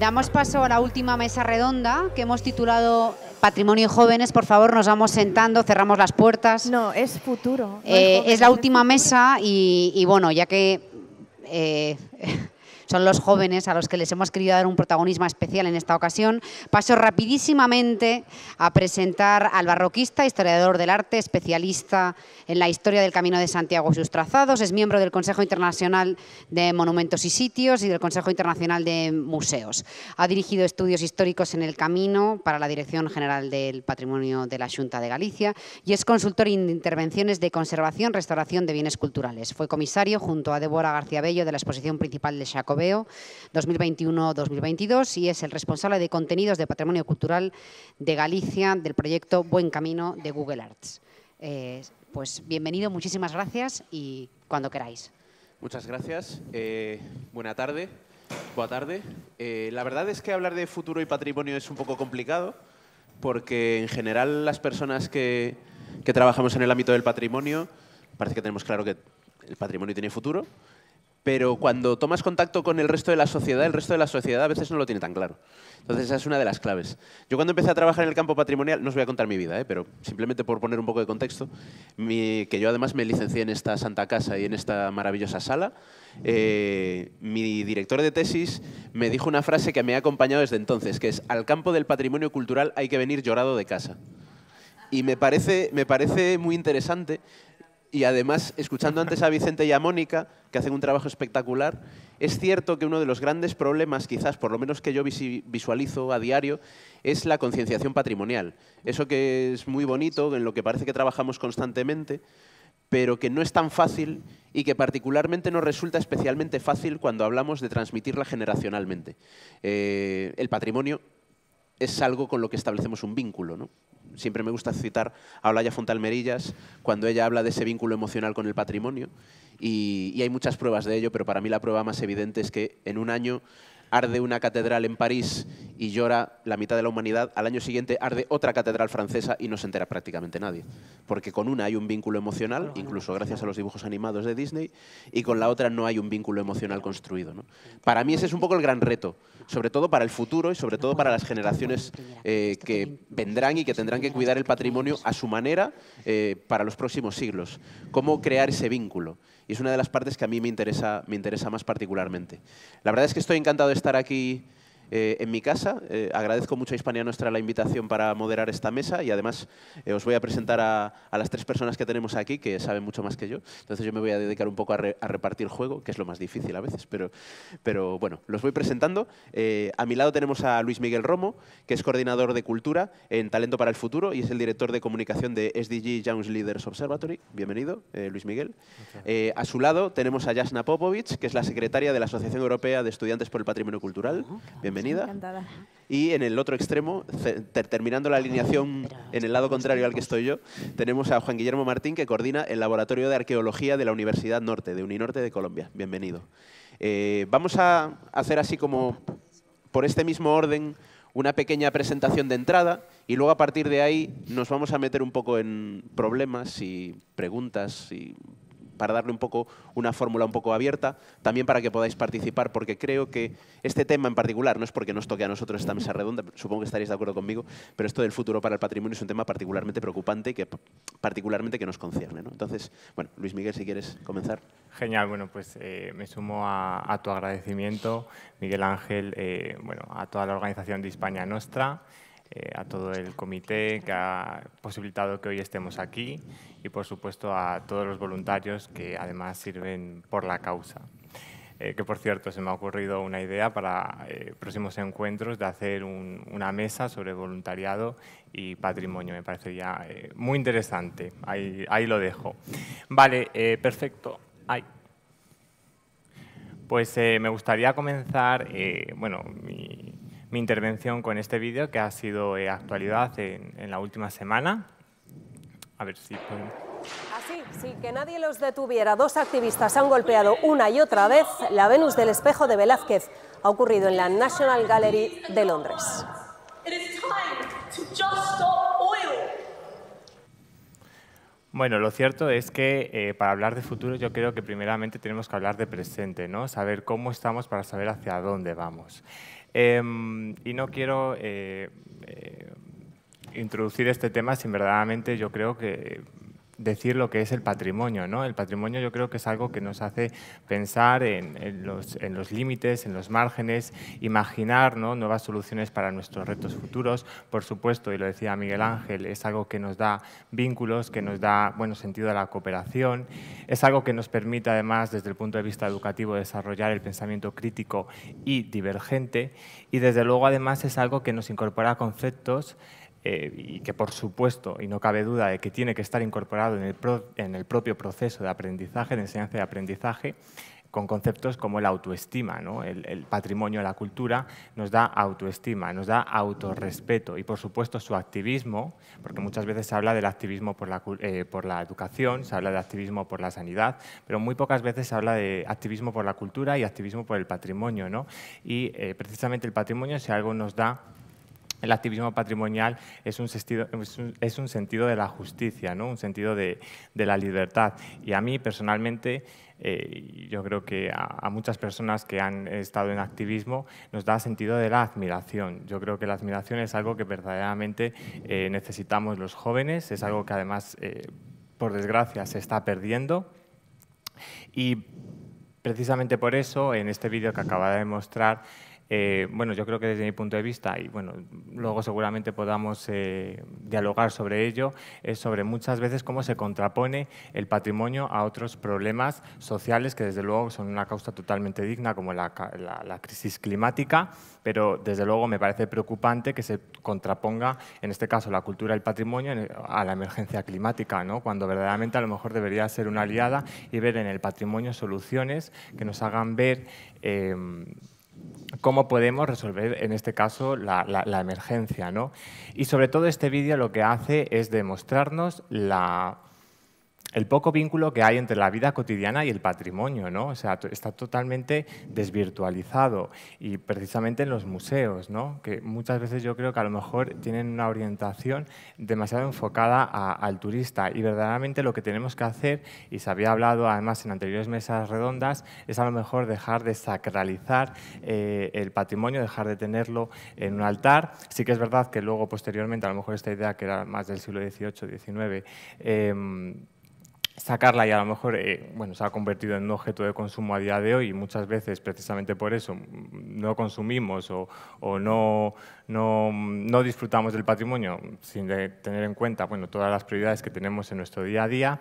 Damos paso a la última mesa redonda que hemos titulado Patrimonio y Jóvenes. Por favor, nos vamos sentando, cerramos las puertas. No, es futuro. Eh, es la última mesa y, bueno, ya que... Eh, son los jóvenes a los que les hemos querido dar un protagonismo especial en esta ocasión. Paso rapidísimamente a presentar al barroquista, historiador del arte, especialista en la historia del Camino de Santiago y sus trazados, es miembro del Consejo Internacional de Monumentos y Sitios y del Consejo Internacional de Museos. Ha dirigido estudios históricos en el Camino para la Dirección General del Patrimonio de la Junta de Galicia y es consultor en intervenciones de conservación, restauración de bienes culturales. Fue comisario junto a Débora García Bello de la exposición principal de Jacob 2021-2022 y es el responsable de contenidos de patrimonio cultural de Galicia del proyecto Buen Camino de Google Arts. Eh, pues bienvenido, muchísimas gracias y cuando queráis. Muchas gracias. Eh, buena tarde. tarde. Eh, la verdad es que hablar de futuro y patrimonio es un poco complicado porque en general las personas que, que trabajamos en el ámbito del patrimonio parece que tenemos claro que el patrimonio tiene futuro, pero cuando tomas contacto con el resto de la sociedad, el resto de la sociedad a veces no lo tiene tan claro. Entonces esa es una de las claves. Yo cuando empecé a trabajar en el campo patrimonial, no os voy a contar mi vida, ¿eh? pero simplemente por poner un poco de contexto, que yo además me licencié en esta santa casa y en esta maravillosa sala, eh, mi director de tesis me dijo una frase que me ha acompañado desde entonces, que es, al campo del patrimonio cultural hay que venir llorado de casa. Y me parece, me parece muy interesante y además, escuchando antes a Vicente y a Mónica, que hacen un trabajo espectacular, es cierto que uno de los grandes problemas, quizás por lo menos que yo visualizo a diario, es la concienciación patrimonial. Eso que es muy bonito, en lo que parece que trabajamos constantemente, pero que no es tan fácil y que particularmente nos resulta especialmente fácil cuando hablamos de transmitirla generacionalmente. Eh, el patrimonio es algo con lo que establecemos un vínculo. Siempre me gusta citar a Olaya Fontalmerillas cuando ella habla de ese vínculo emocional con el patrimonio y hay muchas pruebas de ello, pero para mí la prueba más evidente es que en un año arde una catedral en París y llora la mitad de la humanidad, al año siguiente arde otra catedral francesa y no se entera prácticamente nadie. Porque con una hay un vínculo emocional, incluso gracias a los dibujos animados de Disney, y con la otra no hay un vínculo emocional construido. Para mí ese es un poco el gran reto, sobre todo para el futuro y sobre todo para las generaciones eh, que vendrán y que tendrán que cuidar el patrimonio a su manera eh, para los próximos siglos. ¿Cómo crear ese vínculo? y es una de las partes que a mí me interesa, me interesa más particularmente. La verdad es que estoy encantado de estar aquí eh, en mi casa. Eh, agradezco mucho a Hispania Nuestra la invitación para moderar esta mesa y además eh, os voy a presentar a, las tres personas que tenemos aquí que saben mucho más que yo. Entonces yo me voy a dedicar un poco a, a repartir juego, que es lo más difícil a veces, pero, pero bueno, los voy presentando. a mi lado tenemos a Luis Miguel Romo, que es coordinador de cultura en Talento para el Futuro y es el director de comunicación de SDG Young Leaders Observatory. Bienvenido, Luis Miguel. a su lado tenemos a Jasna Popovic, que es la secretaria de la Asociación Europea de Estudiantes por el Patrimonio Cultural. Ah, Bienvenido. Y en el otro extremo, terminando la alineación en el lado contrario al que estoy yo, tenemos a Juan Guillermo Martín, que coordina el Laboratorio de Arqueología de la Universidad Norte, de Uninorte de Colombia. Bienvenido. Eh, vamos a hacer así como, por este mismo orden, una pequeña presentación de entrada y luego a partir de ahí nos vamos a meter un poco en problemas y preguntas y para darle un poco una fórmula un poco abierta, también para que podáis participar, porque creo que este tema en particular, no es porque nos toque a nosotros esta mesa redonda, supongo que estaréis de acuerdo conmigo, pero esto del futuro para el patrimonio es un tema particularmente preocupante y que particularmente que nos concierne. ¿no? Entonces, bueno, Luis Miguel, si quieres comenzar. Genial, bueno, pues eh, me sumo a, tu agradecimiento, Miguel Ángel, eh, bueno, a toda la organización de España Nostra. Eh, a todo el comité que ha posibilitado que hoy estemos aquí y, por supuesto, a todos los voluntarios que además sirven por la causa. Eh, que por cierto se me ha ocurrido una idea para eh, próximos encuentros de hacer una mesa sobre voluntariado y patrimonio. Me parecería muy interesante. Ahí, ahí, lo dejo. Vale, perfecto. Ay. Pues me gustaría comenzar, bueno, mi, mi intervención con este vídeo que ha sido eh, actualidad en, la última semana. A ver si Así, sin que nadie los detuviera, dos activistas han golpeado una y otra vez la Venus del Espejo de Velázquez. Ha ocurrido en la National Gallery de Londres. Bueno, lo cierto es que eh, para hablar de futuro yo creo que primeramente tenemos que hablar de presente, ¿no? Saber cómo estamos para saber hacia dónde vamos. Em, y no quiero eh, eh, introducir este tema sin verdaderamente yo creo que decir lo que es el patrimonio. ¿no? El patrimonio yo creo que es algo que nos hace pensar en, los, límites, en los márgenes, imaginar nuevas soluciones para nuestros retos futuros. Por supuesto, y lo decía Miguel Ángel, es algo que nos da vínculos, que nos da bueno, sentido a la cooperación. Es algo que nos permite además desde el punto de vista educativo desarrollar el pensamiento crítico y divergente. Y desde luego además es algo que nos incorpora conceptos eh, y que por supuesto, y no cabe duda de que tiene que estar incorporado en el, propio proceso de aprendizaje, de enseñanza de aprendizaje, con conceptos como la autoestima. El, patrimonio patrimonio, la cultura, nos da autoestima, nos da autorrespeto y, por supuesto, su activismo, porque muchas veces se habla del activismo por la, eh, por la educación, se habla de activismo por la sanidad, pero muy pocas veces se habla de activismo por la cultura y activismo por el patrimonio. ¿no? Y eh, precisamente el patrimonio, si algo nos da el activismo patrimonial es un, sentido, es, un, sentido de la justicia, ¿no? un sentido de, la libertad. Y a mí personalmente, eh, yo creo que a, muchas personas que han estado en activismo nos da sentido de la admiración. Yo creo que la admiración es algo que verdaderamente eh, necesitamos los jóvenes, es algo que además, eh, por desgracia, se está perdiendo. Y precisamente por eso, en este vídeo que acaba de mostrar, eh, bueno, yo creo que desde mi punto de vista, y bueno, luego seguramente podamos eh, dialogar sobre ello, es sobre muchas veces cómo se contrapone el patrimonio a otros problemas sociales que desde luego son una causa totalmente digna, como la, crisis climática, pero desde luego me parece preocupante que se contraponga, en este caso, la cultura del patrimonio a la emergencia climática, ¿no? cuando verdaderamente a lo mejor debería ser una aliada y ver en el patrimonio soluciones que nos hagan ver em, cómo podemos resolver, en este caso, la, emergencia. ¿no? Y sobre todo este vídeo lo que hace es demostrarnos la el poco vínculo que hay entre la vida cotidiana y el patrimonio, ¿no? O sea, está totalmente desvirtualizado y precisamente en los museos, ¿no? Que muchas veces yo creo que a lo mejor tienen una orientación demasiado enfocada al turista y verdaderamente lo que tenemos que hacer, y se había hablado además en anteriores mesas redondas, es a lo mejor dejar de sacralizar eh, el patrimonio, dejar de tenerlo en un altar. Sí que es verdad que luego posteriormente, a lo mejor esta idea que era más del siglo XVIII, XIX, em, sacarla y a lo mejor eh, bueno, se ha convertido en un objeto de consumo a día de hoy y muchas veces precisamente por eso no consumimos o, o no, no, no, disfrutamos del patrimonio sin tener en cuenta bueno, todas las prioridades que tenemos en nuestro día a día.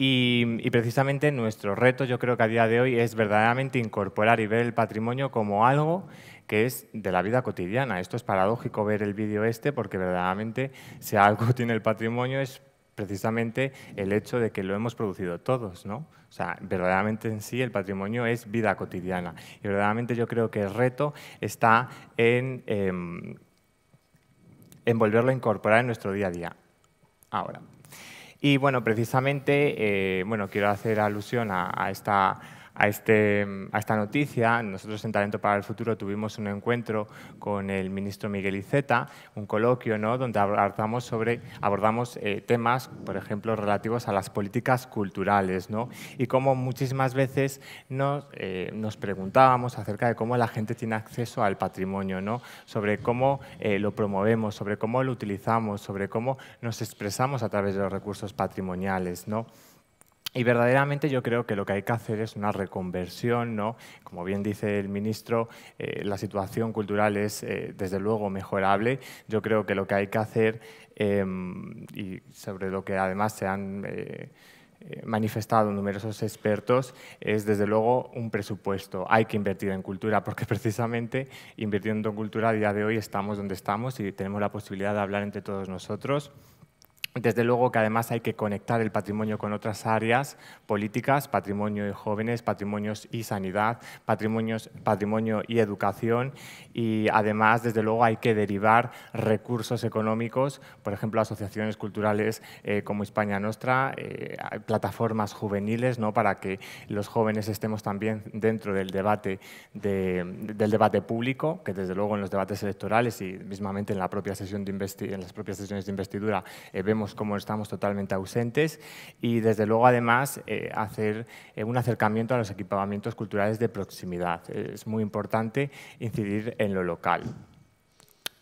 Y, y, precisamente nuestro reto yo creo que a día de hoy es verdaderamente incorporar y ver el patrimonio como algo que es de la vida cotidiana. Esto es paradójico ver el vídeo este porque verdaderamente si algo tiene el patrimonio es precisamente el hecho de que lo hemos producido todos, ¿no? O sea, verdaderamente en sí el patrimonio es vida cotidiana. Y verdaderamente yo creo que el reto está en, em, volverlo a incorporar en nuestro día a día. Ahora. Y bueno, precisamente, eh, bueno, quiero hacer alusión a esta a, este, a esta noticia, nosotros en Talento para el Futuro tuvimos un encuentro con el ministro Miguel Iceta, un coloquio ¿no? donde abordamos, sobre, abordamos eh, temas, por ejemplo, relativos a las políticas culturales ¿no? y cómo muchísimas veces nos, eh, nos preguntábamos acerca de cómo la gente tiene acceso al patrimonio, ¿no? sobre cómo eh, lo promovemos, sobre cómo lo utilizamos, sobre cómo nos expresamos a través de los recursos patrimoniales. ¿no? Y verdaderamente yo creo que lo que hay que hacer es una reconversión, ¿no? Como bien dice el ministro, eh, la situación cultural es eh, desde luego mejorable. Yo creo que lo que hay que hacer, em, y sobre lo que además se han eh, manifestado numerosos expertos es desde luego un presupuesto. Hay que invertir en cultura porque precisamente invirtiendo en cultura a día de hoy estamos donde estamos y tenemos la posibilidad de hablar entre todos nosotros. Desde luego que además hay que conectar el patrimonio con otras áreas políticas, patrimonio y jóvenes, patrimonios y sanidad, patrimonios, patrimonio y educación y además desde luego hay que derivar recursos económicos, por ejemplo, asociaciones culturales eh, como España Nostra, eh, plataformas juveniles ¿no? para que los jóvenes estemos también dentro del debate, del debate público, que desde luego en los debates electorales y mismamente en, la propia sesión de en las propias sesiones de investidura eh, vemos como estamos totalmente ausentes y desde luego además eh, hacer eh, un acercamiento a los equipamientos culturales de proximidad. Es muy importante incidir en lo local.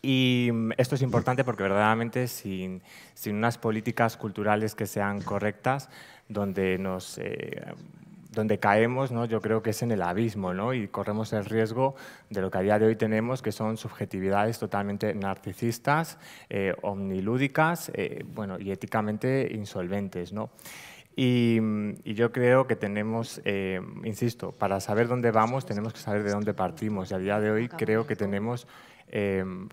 Y mm, esto es importante porque verdaderamente sin, sin unas políticas culturales que sean correctas, donde nos eh, donde caemos, ¿no? yo creo que es en el abismo ¿no? y corremos el riesgo de lo que a día de hoy tenemos, que son subjetividades totalmente narcisistas, eh, omnilúdicas eh, bueno, y éticamente insolventes. ¿no? Y, yo creo que tenemos, eh, insisto, para saber dónde vamos tenemos que saber de dónde partimos. Y a día de hoy creo que tenemos,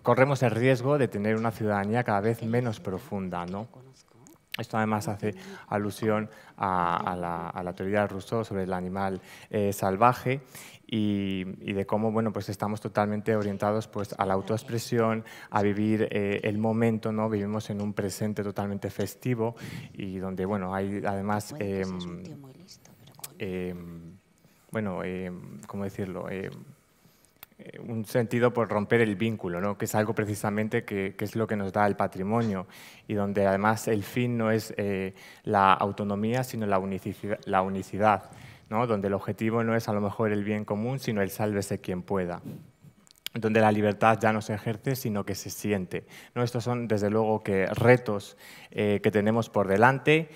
corremos el riesgo de tener una ciudadanía cada vez menos profunda, ¿no? Esto además hace alusión a, la, teoría de Rousseau sobre el animal eh, salvaje y, de cómo bueno, pues estamos totalmente orientados pues, a la autoexpresión, a vivir eh, el momento, ¿no? vivimos en un presente totalmente festivo y donde bueno, hay además... bueno, ¿cómo decirlo? Em, eh, un sentido por romper el vínculo, ¿no? que es algo precisamente que, es lo que nos da el patrimonio y donde además el fin no es eh, la autonomía, sino la unicidad, la unicidad ¿no? donde el objetivo no es a lo mejor el bien común, sino el sálvese quien pueda donde la libertad ya no se ejerce, sino que se siente. ¿no? Estos son, desde luego, que retos eh, que tenemos por delante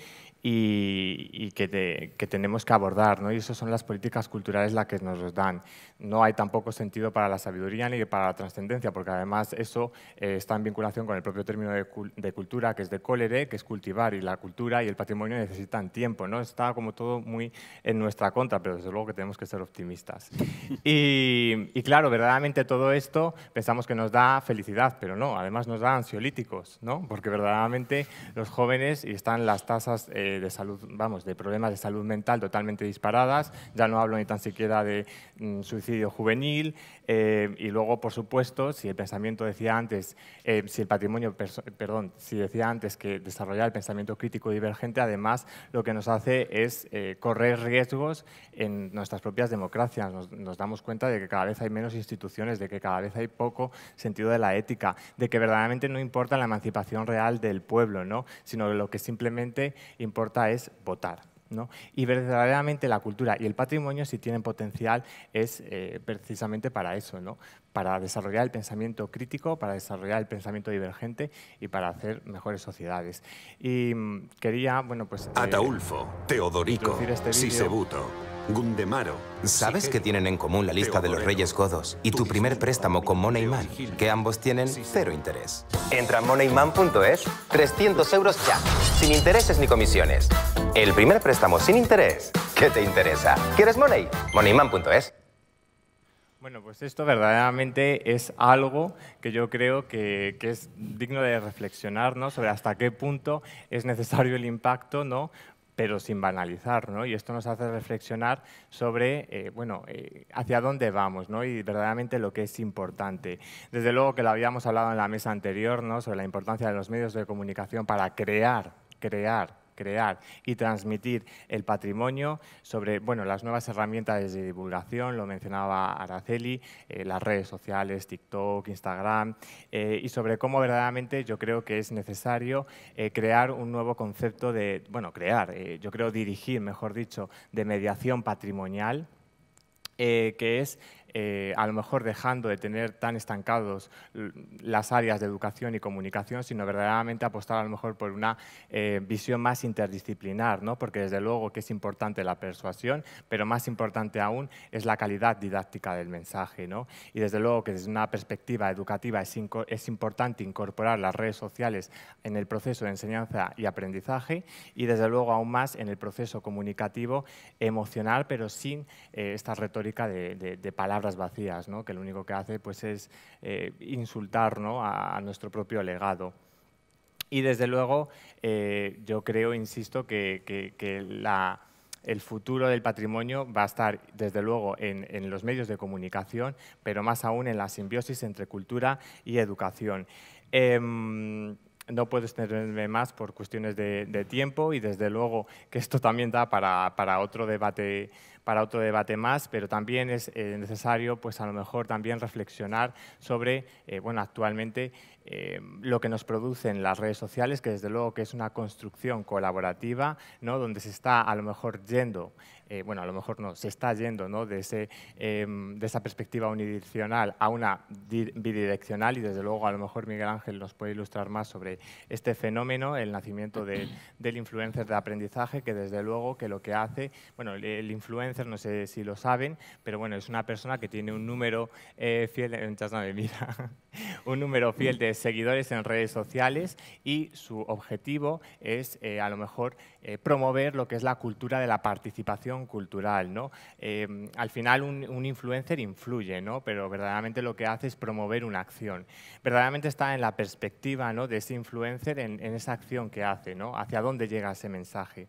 y, que, tenemos que abordar, ¿no? Y esas son las políticas culturales las que nos los dan no hay tampoco sentido para la sabiduría ni para la trascendencia, porque además eso eh, está en vinculación con el propio término de, cultura, que es de cólere, que es cultivar, y la cultura y el patrimonio necesitan tiempo, ¿no? Está como todo muy en nuestra contra, pero desde luego que tenemos que ser optimistas. Y, claro, verdaderamente todo esto pensamos que nos da felicidad, pero no, además nos da ansiolíticos, ¿no? Porque verdaderamente los jóvenes, y están las tasas eh, de salud, vamos, de problemas de salud mental totalmente disparadas, ya no hablo ni tan siquiera de mm, suicidio juvenil eh, y luego, por supuesto, si el pensamiento decía antes, eh, si el patrimonio, perdón, si decía antes que desarrollar el pensamiento crítico divergente, además lo que nos hace es eh, correr riesgos en nuestras propias democracias. Nos, damos cuenta de que cada vez hay menos instituciones, de que cada vez hay poco sentido de la ética, de que verdaderamente no importa la emancipación real del pueblo, ¿no? sino lo que simplemente importa es votar. Y verdaderamente la cultura y el patrimonio, si tienen potencial, es eh, precisamente para eso, ¿no? para desarrollar el pensamiento crítico, para desarrollar el pensamiento divergente y para hacer mejores sociedades. Y mm, quería, bueno, pues... Eh, Ataulfo, Teodorico, este Gundemaro. ¿Sabes qué tienen en común la lista de los reyes godos y tu primer préstamo con Moneyman? Que ambos tienen cero interés. Entra a moneyman.es, 300 euros ya, sin intereses ni comisiones. El primer préstamo sin interés. ¿Qué te interesa? ¿Quieres Money? Moneyman.es. Bueno, pues esto verdaderamente es algo que yo creo que, que, es digno de reflexionar, ¿no? Sobre hasta qué punto es necesario el impacto, ¿no? pero sin banalizar, ¿no? Y esto nos hace reflexionar sobre, eh, eh, hacia dónde vamos, ¿no? Y verdaderamente lo que es importante. Desde luego que lo habíamos hablado en la mesa anterior, ¿no? Sobre la importancia de los medios de comunicación para crear, crear crear y transmitir el patrimonio sobre bueno, las nuevas herramientas de divulgación, lo mencionaba Araceli, eh, las redes sociales, TikTok, Instagram, eh, y sobre cómo verdaderamente yo creo que es necesario eh, crear un nuevo concepto de, bueno, crear, yo creo dirigir, mejor dicho, de mediación patrimonial, que es eh, a lo mejor dejando de tener tan estancados las áreas de educación y comunicación, sino verdaderamente apostar a lo mejor por una eh, visión más interdisciplinar, porque desde luego que es importante la persuasión, pero más importante aún es la calidad didáctica del mensaje. Y desde luego que desde una perspectiva educativa es, es importante incorporar las redes sociales en el proceso de enseñanza y aprendizaje y desde luego aún más en el proceso comunicativo emocional, pero sin eh, esta retórica de, de palabras vacías, ¿no? que lo único que hace pues, es eh, insultar a, nuestro propio legado. Y desde luego, eh, yo creo, insisto, que, la, el futuro del patrimonio va a estar, desde luego, en, los medios de comunicación, pero más aún en la simbiosis entre cultura y educación. Em, no puedo extenderme más por cuestiones de, tiempo y desde luego que esto también da para, otro, debate, para otro debate más, pero también es eh, necesario pues a lo mejor también reflexionar sobre, eh, bueno, actualmente eh, lo que nos producen las redes sociales, que desde luego que es una construcción colaborativa, ¿no? donde se está a lo mejor yendo, eh, bueno, a lo mejor no, se está yendo ¿no? de, ese, eh, de esa perspectiva unidireccional a una bidireccional y desde luego a lo mejor Miguel Ángel nos puede ilustrar más sobre este fenómeno, el nacimiento de, del influencer de aprendizaje, que desde luego que lo que hace, bueno, el influencer, no sé si lo saben, pero bueno, es una persona que tiene un número fiel, un número fiel de seguidores en redes sociales y su objetivo es eh, a lo mejor eh, promover lo que es la cultura de la participación cultural. Em, al final un, influencer influye, pero verdaderamente lo que hace es promover una acción. Verdaderamente está en la perspectiva de ese influencer en, esa acción que hace, hacia dónde llega ese mensaje.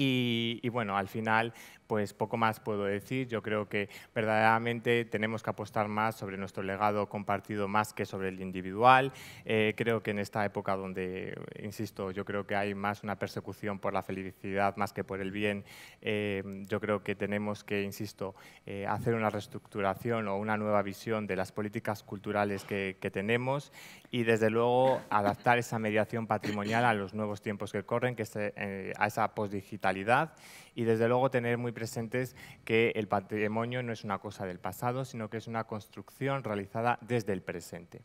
Y, y, bueno, al final, pues poco más puedo decir. Yo creo que verdaderamente tenemos que apostar más sobre nuestro legado compartido más que sobre el individual. Eh, creo que en esta época donde, insisto, yo creo que hay más una persecución por la felicidad más que por el bien, eh, yo creo que tenemos que, insisto, eh, hacer una reestructuración o una nueva visión de las políticas culturales que, tenemos y, desde luego, adaptar esa mediación patrimonial a los nuevos tiempos que corren, que a esa posdigitalidad y desde luego tener muy presentes que el patrimonio no es una cosa del pasado, sino que es una construcción realizada desde el presente.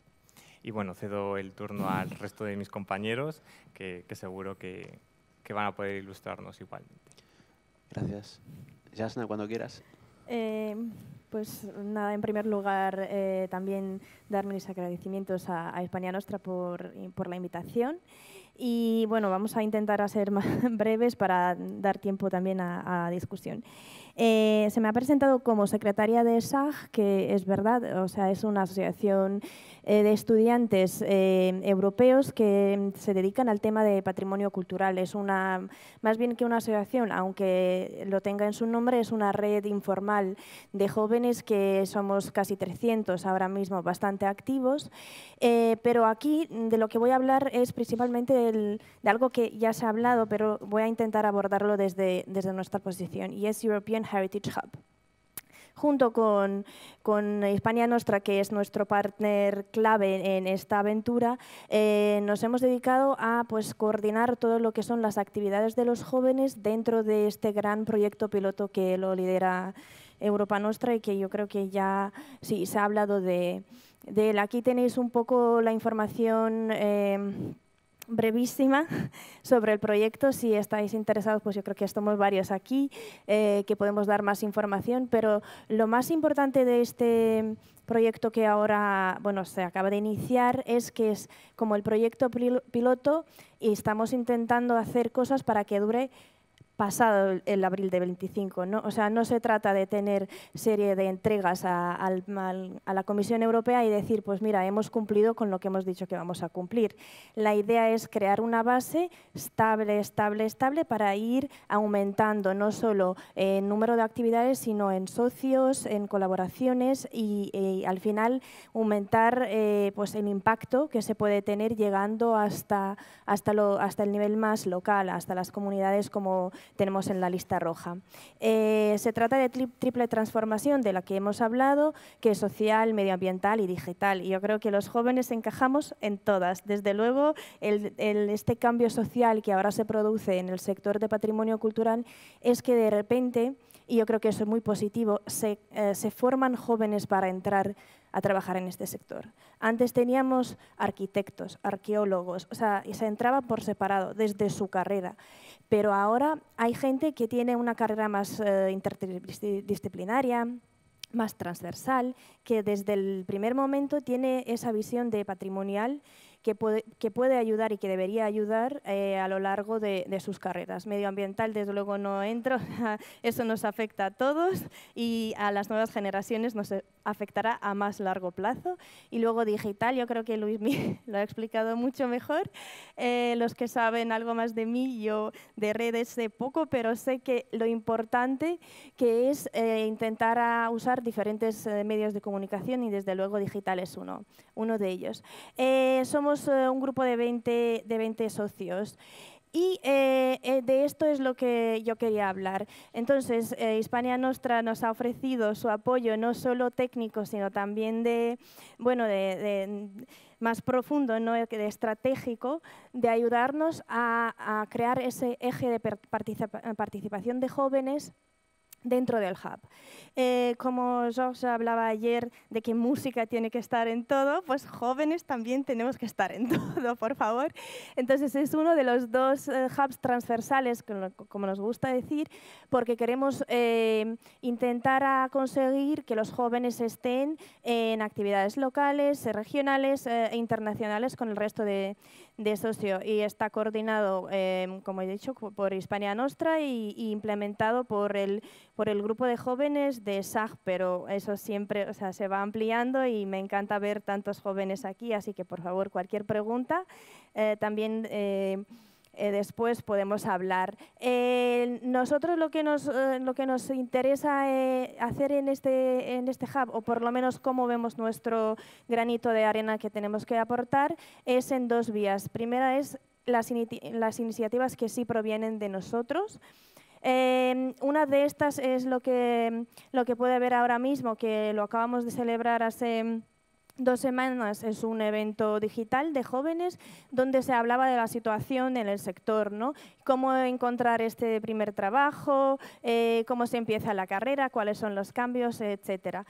Y bueno, cedo el turno al resto de mis compañeros, que, seguro que, van a poder ilustrarnos igualmente. Gracias. Jasna, cuando quieras. Eh, pues nada, en primer lugar, eh, también dar mis agradecimientos a, a España Nostra por, por la invitación y bueno, vamos a intentar a ser más breves para dar tiempo también a discusión. Eh, se me ha presentado como secretaria de SAG, que es verdad, o sea, es una asociación eh, de estudiantes eh, europeos que se dedican al tema de patrimonio cultural. Es una, más bien que una asociación, aunque lo tenga en su nombre, es una red informal de jóvenes que somos casi 300 ahora mismo, bastante activos. pero aquí de lo que voy a hablar es principalmente de algo que ya se ha hablado, pero voy a intentar abordarlo desde, nuestra posición, y es European Heritage Hub. Junto con, Hispania Nostra, que es nuestro partner clave en esta aventura, eh, nos hemos dedicado a pues, coordinar todo lo que son las actividades de los jóvenes dentro de este gran proyecto piloto que lo lidera Europa Nostra y que yo creo que ya se ha hablado de, él. Aquí tenéis un poco la información. Eh, brevísima sobre el proyecto. Si estáis interesados, pues yo creo que estamos varios aquí, eh, que podemos dar más información, pero lo más importante de este proyecto que ahora bueno, se acaba de iniciar es que es como el proyecto piloto y estamos intentando hacer cosas para que dure pasado el abril de 25. ¿no? O sea, no se trata de tener serie de entregas a, la Comisión Europea y decir, pues mira, hemos cumplido con lo que hemos dicho que vamos a cumplir. La idea es crear una base estable, estable, estable para ir aumentando no solo en número de actividades, sino en socios, en colaboraciones y, al final aumentar eh, pues el impacto que se puede tener llegando hasta, hasta, lo, hasta el nivel más local, hasta las comunidades como tenemos en la lista roja. Eh, se trata de triple transformación de la que hemos hablado, que es social, medioambiental y digital. Y yo creo que los jóvenes encajamos en todas. Desde luego, este cambio social que ahora se produce en el sector de patrimonio cultural es que de repente, y yo creo que eso es muy positivo, se, eh, se forman jóvenes para entrar a trabajar en este sector. Antes teníamos arquitectos, arqueólogos, o sea, y se entraba por separado desde su carrera. Pero ahora hay gente que tiene una carrera más eh, interdisciplinaria, más transversal, que desde el primer momento tiene esa visión de patrimonial que puede, que puede ayudar y que debería ayudar eh, a lo largo de, sus carreras. Medioambiental, desde luego, no entro, eso nos afecta a todos y a las nuevas generaciones nos e, afectará a más largo plazo. Y luego digital, yo creo que Luis lo ha explicado mucho mejor. Eh, los que saben algo más de mí, yo de redes sé poco, pero sé que lo importante que es eh, intentar a usar diferentes medios de comunicación y desde luego digital es uno, uno de ellos. somos eh, un grupo de 20, de 20 socios. Y eh, eh, de esto es lo que yo quería hablar. Entonces, Hispania Nostra nos ha ofrecido su apoyo no solo técnico, sino también de, bueno, de, más profundo, ¿no? de estratégico, de ayudarnos a, crear ese eje de participación de jóvenes dentro del hub. Eh, como os hablaba ayer de que música tiene que estar en todo, pues jóvenes también tenemos que estar en todo, por favor. Entonces es uno de los dos eh, hubs transversales, como nos gusta decir, porque queremos eh, intentar conseguir que los jóvenes estén en actividades locales, eh, regionales e internacionales con el resto de, de socio y está coordinado, em, como he dicho, por Hispania Nostra y, implementado por el, por el grupo de jóvenes de SAG, pero eso siempre o sea, se va ampliando y me encanta ver tantos jóvenes aquí, así que por favor, cualquier pregunta. Eh, también... Eh, eh, después podemos hablar. Eh, nosotros lo que nos, eh, lo que nos interesa hacer en este, en este hub, o por lo menos cómo vemos nuestro granito de arena que tenemos que aportar, es en dos vías. Primera es las, las iniciativas que sí provienen de nosotros. una de estas es lo que, lo que puede ver ahora mismo, que lo acabamos de celebrar hace Dos Semanas es un evento digital de jóvenes donde se hablaba de la situación en el sector, ¿no? cómo encontrar este primer trabajo, eh, cómo se empieza la carrera, cuáles son los cambios, etcétera.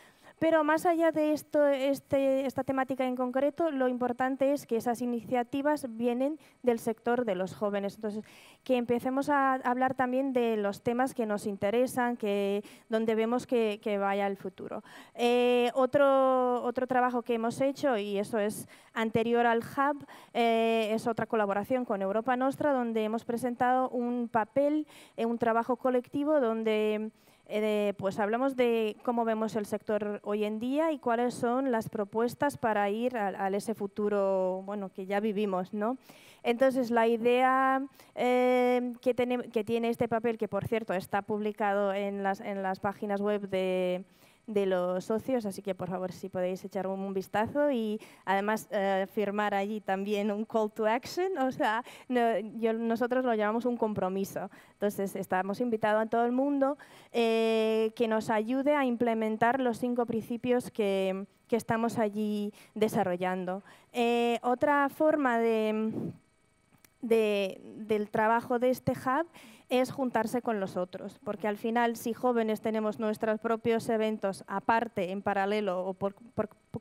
Pero más allá de este, esta temática en concreto, lo importante es que esas iniciativas vienen del sector de los jóvenes. Entonces, que empecemos a hablar también de los temas que nos interesan, que, donde vemos que, vaya el futuro. Eh, otro, trabajo que hemos hecho, y eso es anterior al Hub, eh, es otra colaboración con Europa Nostra, donde hemos presentado un papel, eh, un trabajo colectivo donde... Eh, pues hablamos de cómo vemos el sector hoy en día y cuáles son las propuestas para ir a, ese futuro bueno, que ya vivimos. ¿no? Entonces, la idea eh, que, tiene, que, tiene este papel, que por cierto está publicado en las, en las páginas web de, de los socios, así que por favor si podéis echar un vistazo y además eh, firmar allí también un call to action, o sea, nosotros lo llamamos un compromiso. Entonces, estamos invitados a todo el mundo eh, que nos ayude a implementar los cinco principios que, estamos allí desarrollando. Eh, otra forma de, del trabajo de este hub es juntarse con los otros, porque al final si jóvenes tenemos nuestros propios eventos aparte, en paralelo o por,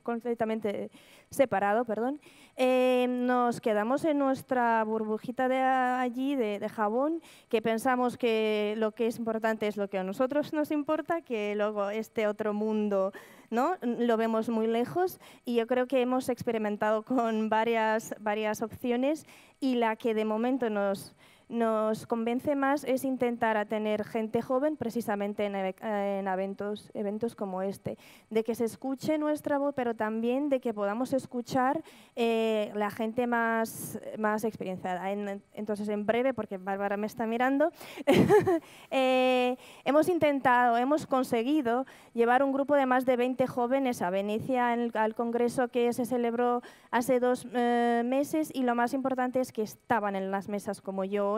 completamente separado, perdón, eh, nos quedamos en nuestra burbujita de allí, de, jabón, que pensamos que lo que es importante es lo que a nosotros nos importa, que luego este otro mundo ¿no? Lo vemos muy lejos y yo creo que hemos experimentado con varias, varias opciones y la que de momento nos, nos convence más es intentar tener gente joven precisamente en, eventos, como este, de que se escuche nuestra voz, pero también de que podamos escuchar eh, la gente más, más experienciada. entonces, en breve, porque Bárbara me está mirando, eh, hemos intentado, hemos conseguido llevar un grupo de más de 20 jóvenes a Venecia al Congreso que se celebró hace dos eh, meses y lo más importante es que estaban en las mesas como yo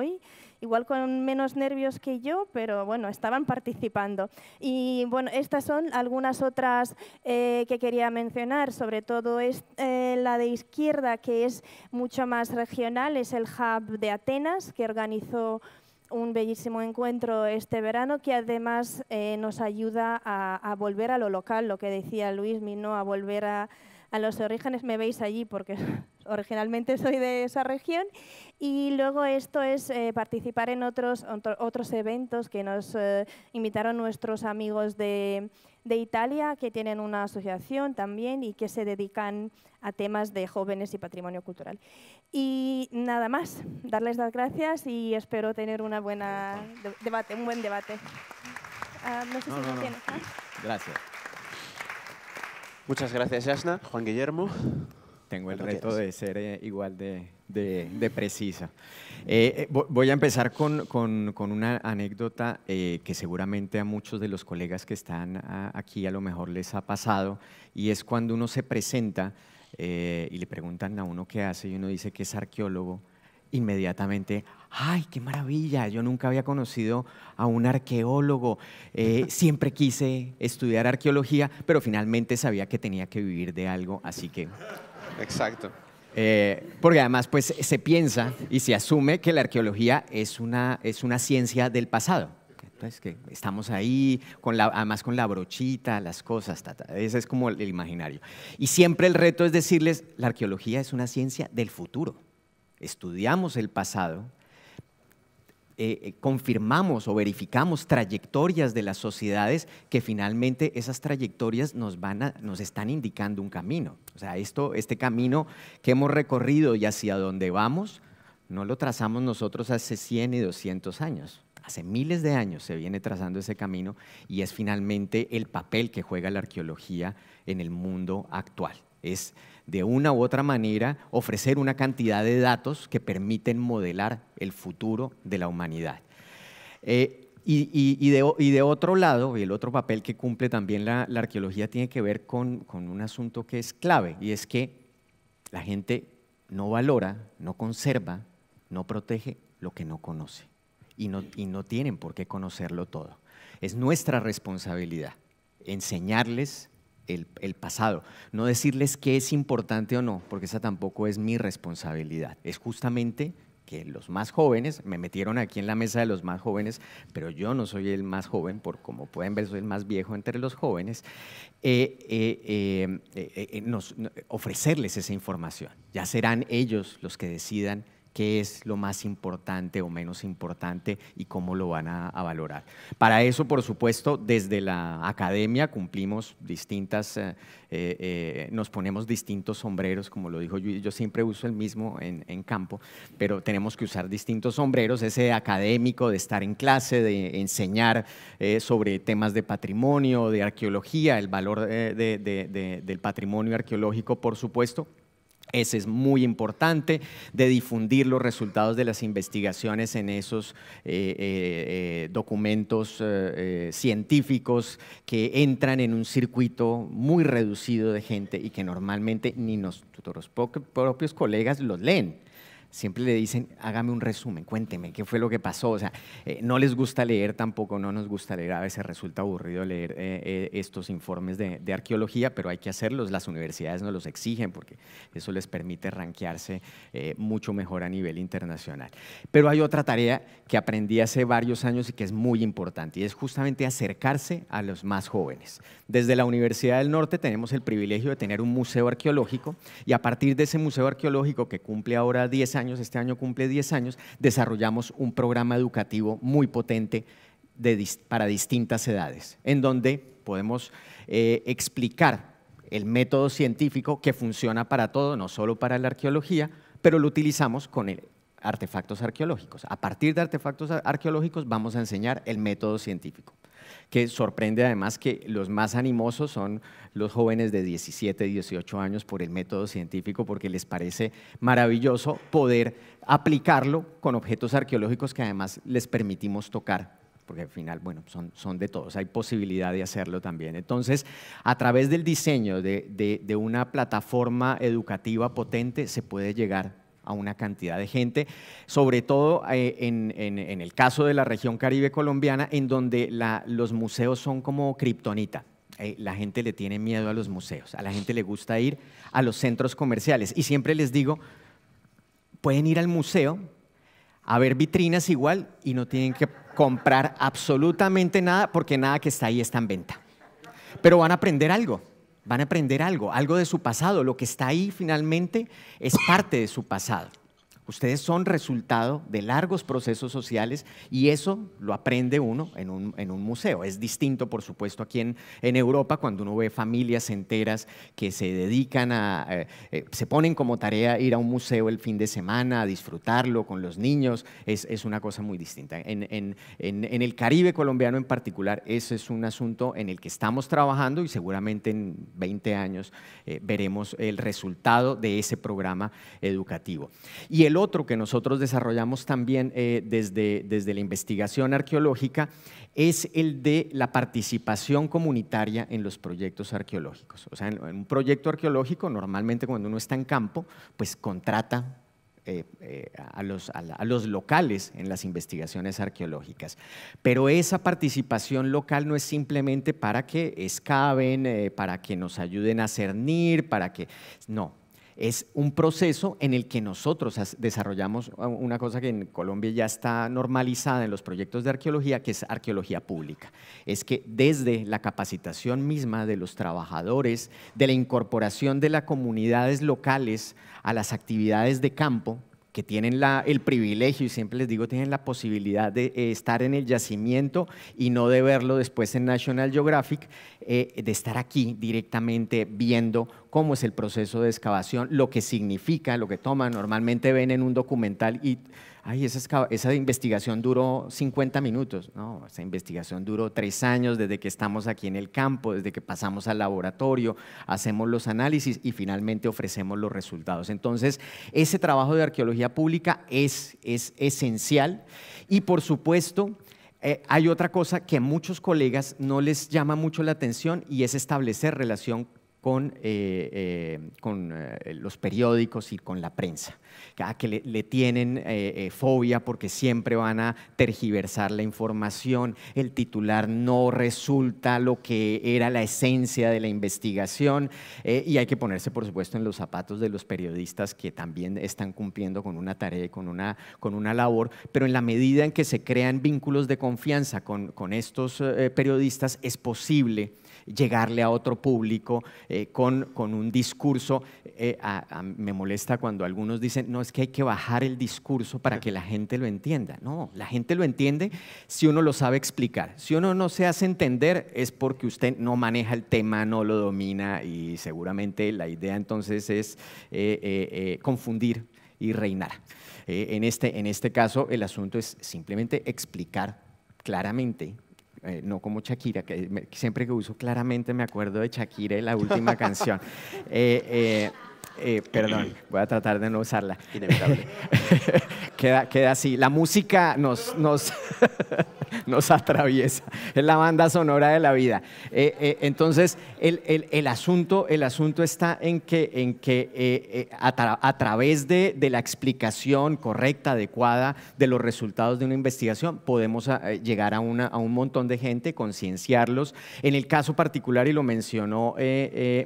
igual con menos nervios que yo, pero bueno, estaban participando. Y bueno, estas son algunas otras eh, que quería mencionar, sobre todo es eh, la de izquierda, que es mucho más regional, es el Hub de Atenas, que organizó un bellísimo encuentro este verano que además eh, nos ayuda a, volver a lo local, lo que decía Luis, Mino a volver a, a los orígenes me veis allí porque originalmente soy de esa región. Y luego esto es eh, participar en otros, otros eventos que nos eh, invitaron nuestros amigos de, Italia, que tienen una asociación también y que se dedican a temas de jóvenes y patrimonio cultural. Y nada más, darles las gracias y espero tener una buena debate, un buen debate. Ah, no Gracias. Muchas gracias, Yasna. Juan Guillermo. Tengo el reto de ser eh, igual de, de, precisa. Eh, eh, voy a empezar con, una anécdota que seguramente a muchos de los colegas que están aquí a lo mejor les ha pasado, y es cuando uno se presenta y le preguntan a uno qué hace y uno dice que es arqueólogo, inmediatamente, ¡Ay, qué maravilla! Yo nunca había conocido a un arqueólogo. Eh, siempre quise estudiar arqueología, pero finalmente sabía que tenía que vivir de algo, así que... Exacto. Eh, porque además, pues, se piensa y se asume que la arqueología es una, es una ciencia del pasado. Entonces, que estamos ahí, con la, además con la brochita, las cosas, ese es como el imaginario. Y siempre el reto es decirles, la arqueología es una ciencia del futuro. Estudiamos el pasado eh, eh, confirmamos o verificamos trayectorias de las sociedades que finalmente esas trayectorias nos, nos están indicando un camino. O sea, esto, este camino que hemos recorrido y hacia dónde vamos, no lo trazamos nosotros hace 100 y 200 años. Hace miles de años se viene trazando ese camino y es finalmente el papel que juega la arqueología en el mundo actual es de una u otra manera ofrecer una cantidad de datos que permiten modelar el futuro de la humanidad. Eh, y, de, otro lado, y el otro papel que cumple también la, arqueología tiene que ver con, un asunto que es clave, y es que la gente no valora, no conserva, no protege lo que no conoce, y no tienen por qué conocerlo todo. Es nuestra responsabilidad enseñarles el, pasado. No decirles qué es importante o no, porque esa tampoco es mi responsabilidad. Es justamente que los más jóvenes, me metieron aquí en la mesa de los más jóvenes, pero yo no soy el más joven, por como pueden ver soy el más viejo entre los jóvenes, eh, eh, eh, ofrecerles esa información. Ya serán ellos los que decidan qué es lo más importante o menos importante y cómo lo van a, valorar. Para eso, por supuesto, desde la academia cumplimos distintas, eh, eh, eh, nos ponemos distintos sombreros, como lo dijo yo, yo siempre uso el mismo en, campo, pero tenemos que usar distintos sombreros, ese académico de estar en clase, de enseñar sobre temas de patrimonio, de arqueología, el valor del patrimonio arqueológico, por supuesto, ese es muy importante, de difundir los resultados de las investigaciones en esos eh, eh, eh, documentos científicos que entran en un circuito muy reducido de gente y que normalmente ni nuestros propios colegas los leen siempre le dicen, hágame un resumen, cuénteme qué fue lo que pasó. O sea, eh, no les gusta leer tampoco, no nos gusta leer, a veces resulta aburrido leer eh, eh, estos informes de, arqueología, pero hay que hacerlos, las universidades nos los exigen porque eso les permite ranquearse mucho mejor a nivel internacional. Pero hay otra tarea que aprendí hace varios años y que es muy importante, y es justamente acercarse a los más jóvenes. Desde la Universidad del Norte tenemos el privilegio de tener un museo arqueológico, y a partir de ese museo arqueológico que cumple ahora 10 años, este año cumple 10 años, desarrollamos un programa educativo muy potente para distintas edades, en donde podemos eh, explicar el método científico que funciona para todo, no solo para la arqueología, pero lo utilizamos con el, artefactos arqueológicos. A partir de artefactos arqueológicos vamos a enseñar el método científico, que sorprende además que los más animosos son los jóvenes de 17, 18 años por el método científico, porque les parece maravilloso poder aplicarlo con objetos arqueológicos que además les permitimos tocar porque al final, bueno, son, son de todos, hay posibilidad de hacerlo también. Entonces, a través del diseño de, de, una plataforma educativa potente se puede llegar a una cantidad de gente, sobre todo eh, en, el caso de la región caribe colombiana, en donde los museos son como criptonita, eh, la gente le tiene miedo a los museos, a la gente le gusta ir a los centros comerciales. Y siempre les digo, pueden ir al museo a ver vitrinas igual y no tienen que comprar absolutamente nada porque nada que está ahí está en venta. Pero van a aprender algo van a aprender algo, algo de su pasado. Lo que está ahí finalmente es parte de su pasado. Ustedes son resultado de largos procesos sociales y eso lo aprende uno en un, museo. Es distinto, por supuesto, aquí en, Europa, cuando uno ve familias enteras que se dedican a, eh, eh, se ponen como tarea ir a un museo el fin de semana, a disfrutarlo con los niños, es, una cosa muy distinta. En, el Caribe colombiano en particular, ese es un asunto en el que estamos trabajando y seguramente en 20 años eh, veremos el resultado de ese programa educativo. Y el otro que nosotros desarrollamos también eh, desde, desde la investigación arqueológica es el de la participación comunitaria en los proyectos arqueológicos. O sea, en, un proyecto arqueológico, normalmente cuando uno está en campo, pues contrata eh, eh, a, los, locales en las investigaciones arqueológicas. Pero esa participación local no es simplemente para que excaven, para que nos ayuden a cernir, para que... No, es un proceso en el que nosotros desarrollamos eh, una cosa que en Colombia ya está normalizada en los proyectos de arqueología, que es arqueología pública. Es que desde la capacitación misma de los trabajadores, de la incorporación de las comunidades locales a las actividades de campo, que tienen la, el privilegio, y siempre les digo, tienen la posibilidad de eh, estar en el yacimiento y no de verlo después en National Geographic, eh, de estar aquí directamente viendo cómo es el proceso de excavación, lo que significa, lo que toman Normalmente ven en un documental y ay, esa, investigación duró 50 minutos. No, esa investigación duró tres años desde que estamos aquí en el campo, desde que pasamos al laboratorio, hacemos los análisis y finalmente ofrecemos los resultados. Entonces, ese trabajo de arqueología pública es, es esencial y, por supuesto, eh, hay otra cosa que a muchos colegas no les llama mucho la atención y es establecer relación con, eh, eh, eh, los periódicos y con la prensa, que le, tienen fobia porque siempre van a tergiversar la información, el titular no resulta lo que era la esencia de la investigación y hay que ponerse, por supuesto, en los zapatos de los periodistas que también están cumpliendo con una tarea con una, con una labor, pero en la medida en que se crean vínculos de confianza con, con estos periodistas es posible llegarle a otro público eh, con, un discurso. Eh, me molesta cuando algunos dicen, no, es que hay que bajar el discurso para que la gente lo entienda. No, la gente lo entiende si uno lo sabe explicar. Si uno no se hace entender es porque usted no maneja el tema, no lo domina y seguramente la idea entonces es eh, confundir y reinar. en, este, en este caso, el asunto es simplemente explicar claramente eh, no como Shakira, que siempre que uso claramente me acuerdo de Shakira la última canción. Eh, eh, eh, perdón, voy a tratar de no usarla. queda, queda así. La música nos, nos, nos atraviesa. Es la banda sonora de la vida. Eh, eh, entonces, el, asunto, el asunto está en que, en que a, través de, la explicación correcta, adecuada de los resultados de una investigación, podemos llegar a, un montón de gente, concienciarlos. En el caso particular, y lo mencionó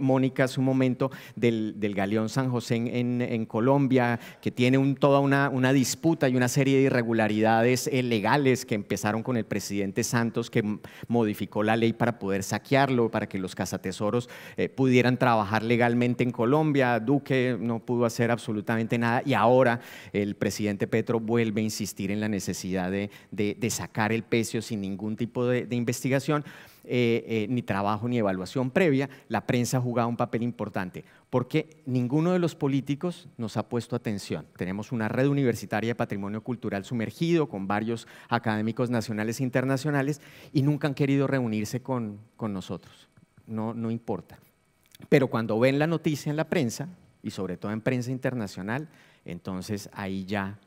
Mónica hace un momento, del, del galeón San José en, Colombia, que tiene toda una, disputa y una serie de irregularidades eh, legales que empezaron con el presidente Santos, que modificó la ley para poder saquearlo, para que los cazatesoros eh, pudieran trabajar legalmente en Colombia. Duque no pudo hacer absolutamente nada y ahora el presidente Petro vuelve a insistir en la necesidad de, sacar el pecio sin ningún tipo de investigación. Eh, eh, ni trabajo ni evaluación previa, la prensa ha jugado un papel importante, porque ninguno de los políticos nos ha puesto atención. Tenemos una red universitaria de patrimonio cultural sumergido con varios académicos nacionales e internacionales y nunca han querido reunirse con, nosotros. No, no importa. Pero cuando ven la noticia en la prensa, y sobre todo en prensa internacional, entonces ahí ya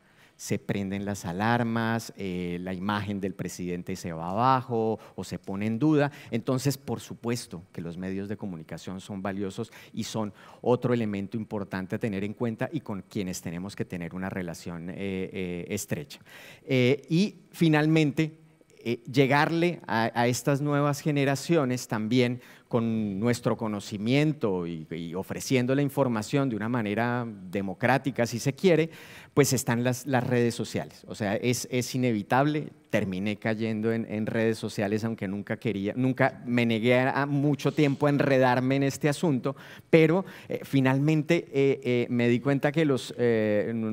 se prenden las alarmas, eh, la imagen del presidente se va abajo o se pone en duda. Entonces, por supuesto que los medios de comunicación son valiosos y son otro elemento importante a tener en cuenta y con quienes tenemos que tener una relación eh, eh, estrecha. y finalmente, eh, llegarle a, estas nuevas generaciones también con nuestro conocimiento y, ofreciendo la información de una manera democrática, si se quiere, pues están las, redes sociales. O sea, es, inevitable, terminé cayendo en, redes sociales, aunque nunca quería, nunca me negué a mucho tiempo a enredarme en este asunto, pero eh, finalmente eh, me di cuenta que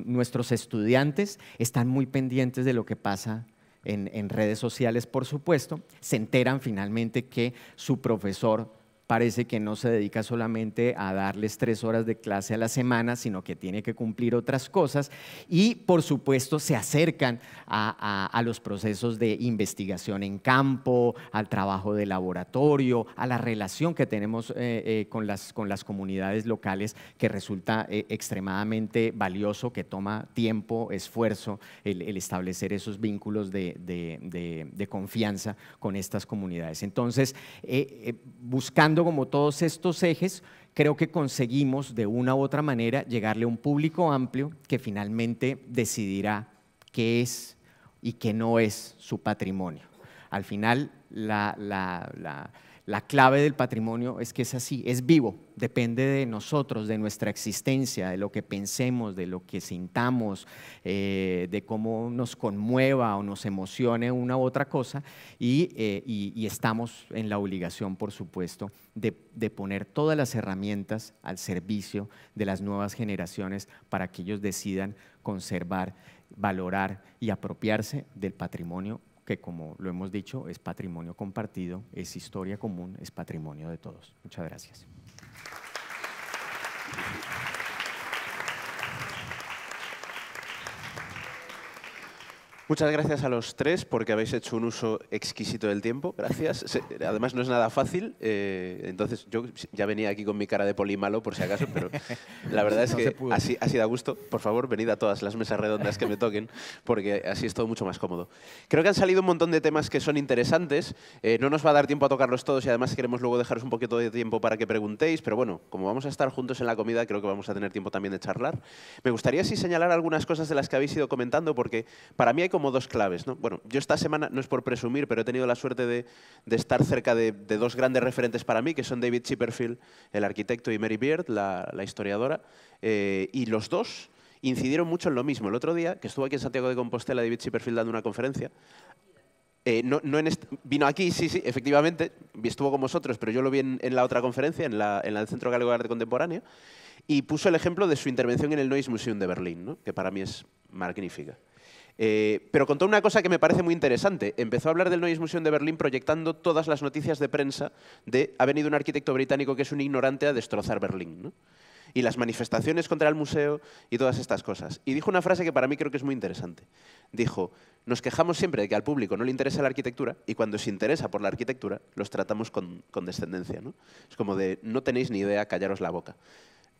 nuestros estudiantes están muy pendientes de lo que pasa en, redes sociales, por supuesto, se enteran finalmente que su profesor parece que no se dedica solamente a darles tres horas de clase a la semana, sino que tiene que cumplir otras cosas y por supuesto se acercan a, los procesos de investigación en campo, al trabajo de laboratorio, a la relación que tenemos eh, eh, con, las, con las comunidades locales que resulta eh, extremadamente valioso, que toma tiempo, esfuerzo el, establecer esos vínculos de, confianza con estas comunidades. Entonces, buscando como todos estos ejes, creo que conseguimos de una u otra manera llegarle a un público amplio que finalmente decidirá qué es y qué no es su patrimonio. Al final, la la clave del patrimonio es que es así, es vivo, depende de nosotros, de nuestra existencia, de lo que pensemos, de lo que sintamos, eh, de cómo nos conmueva o nos emocione una u otra cosa. Eh, y, estamos en la obligación, por supuesto, de, de poner todas las herramientas al servicio de las nuevas generaciones para que ellos decidan conservar, valorar y apropiarse del patrimonio que como lo hemos dicho, es patrimonio compartido, es historia común, es patrimonio de todos. Muchas gracias. Muchas gracias a los tres porque habéis hecho un uso exquisito del tiempo. Gracias. Además, no es nada fácil. Eh, entonces, yo ya venía aquí con mi cara de polímalo por si acaso, pero la verdad es que así así, sido da gusto. Por favor, venid a todas las mesas redondas que me toquen porque así es todo mucho más cómodo. Creo que han salido un montón de temas que son interesantes. Eh, no nos va a dar tiempo a tocarlos todos y además queremos luego dejaros un poquito de tiempo para que preguntéis. Pero bueno, como vamos a estar juntos en la comida, creo que vamos a tener tiempo también de charlar. Me gustaría sí señalar algunas cosas de las que habéis ido comentando porque para mí hay como como dos claves. ¿no? Bueno, yo esta semana, no es por presumir, pero he tenido la suerte de, estar cerca de, dos grandes referentes para mí, que son David Chipperfield, el arquitecto, y Mary Beard, la, historiadora. Eh, y los dos incidieron mucho en lo mismo. El otro día, que estuvo aquí en Santiago de Compostela, David Chipperfield dando una conferencia, eh, no, vino aquí, sí, sí, efectivamente, estuvo con vosotros, pero yo lo vi en, la otra conferencia, en la, del Centro Galego de Arte Contemporáneo, y puso el ejemplo de su intervención en el Noise Museum de Berlín, que para mí es magnífica. Eh, pero contó una cosa que me parece muy interesante. Empezó a hablar del Neues Museum de Berlín proyectando todas las noticias de prensa de ha venido un arquitecto británico que es un ignorante a destrozar Berlín. Y las manifestaciones contra el museo y todas estas cosas. Y dijo una frase que para mí creo que es muy interesante. Dijo, nos quejamos siempre de que al público no le interesa la arquitectura y cuando se interesa por la arquitectura los tratamos con, descendencia. Es como de, no tenéis ni idea, callaros la boca.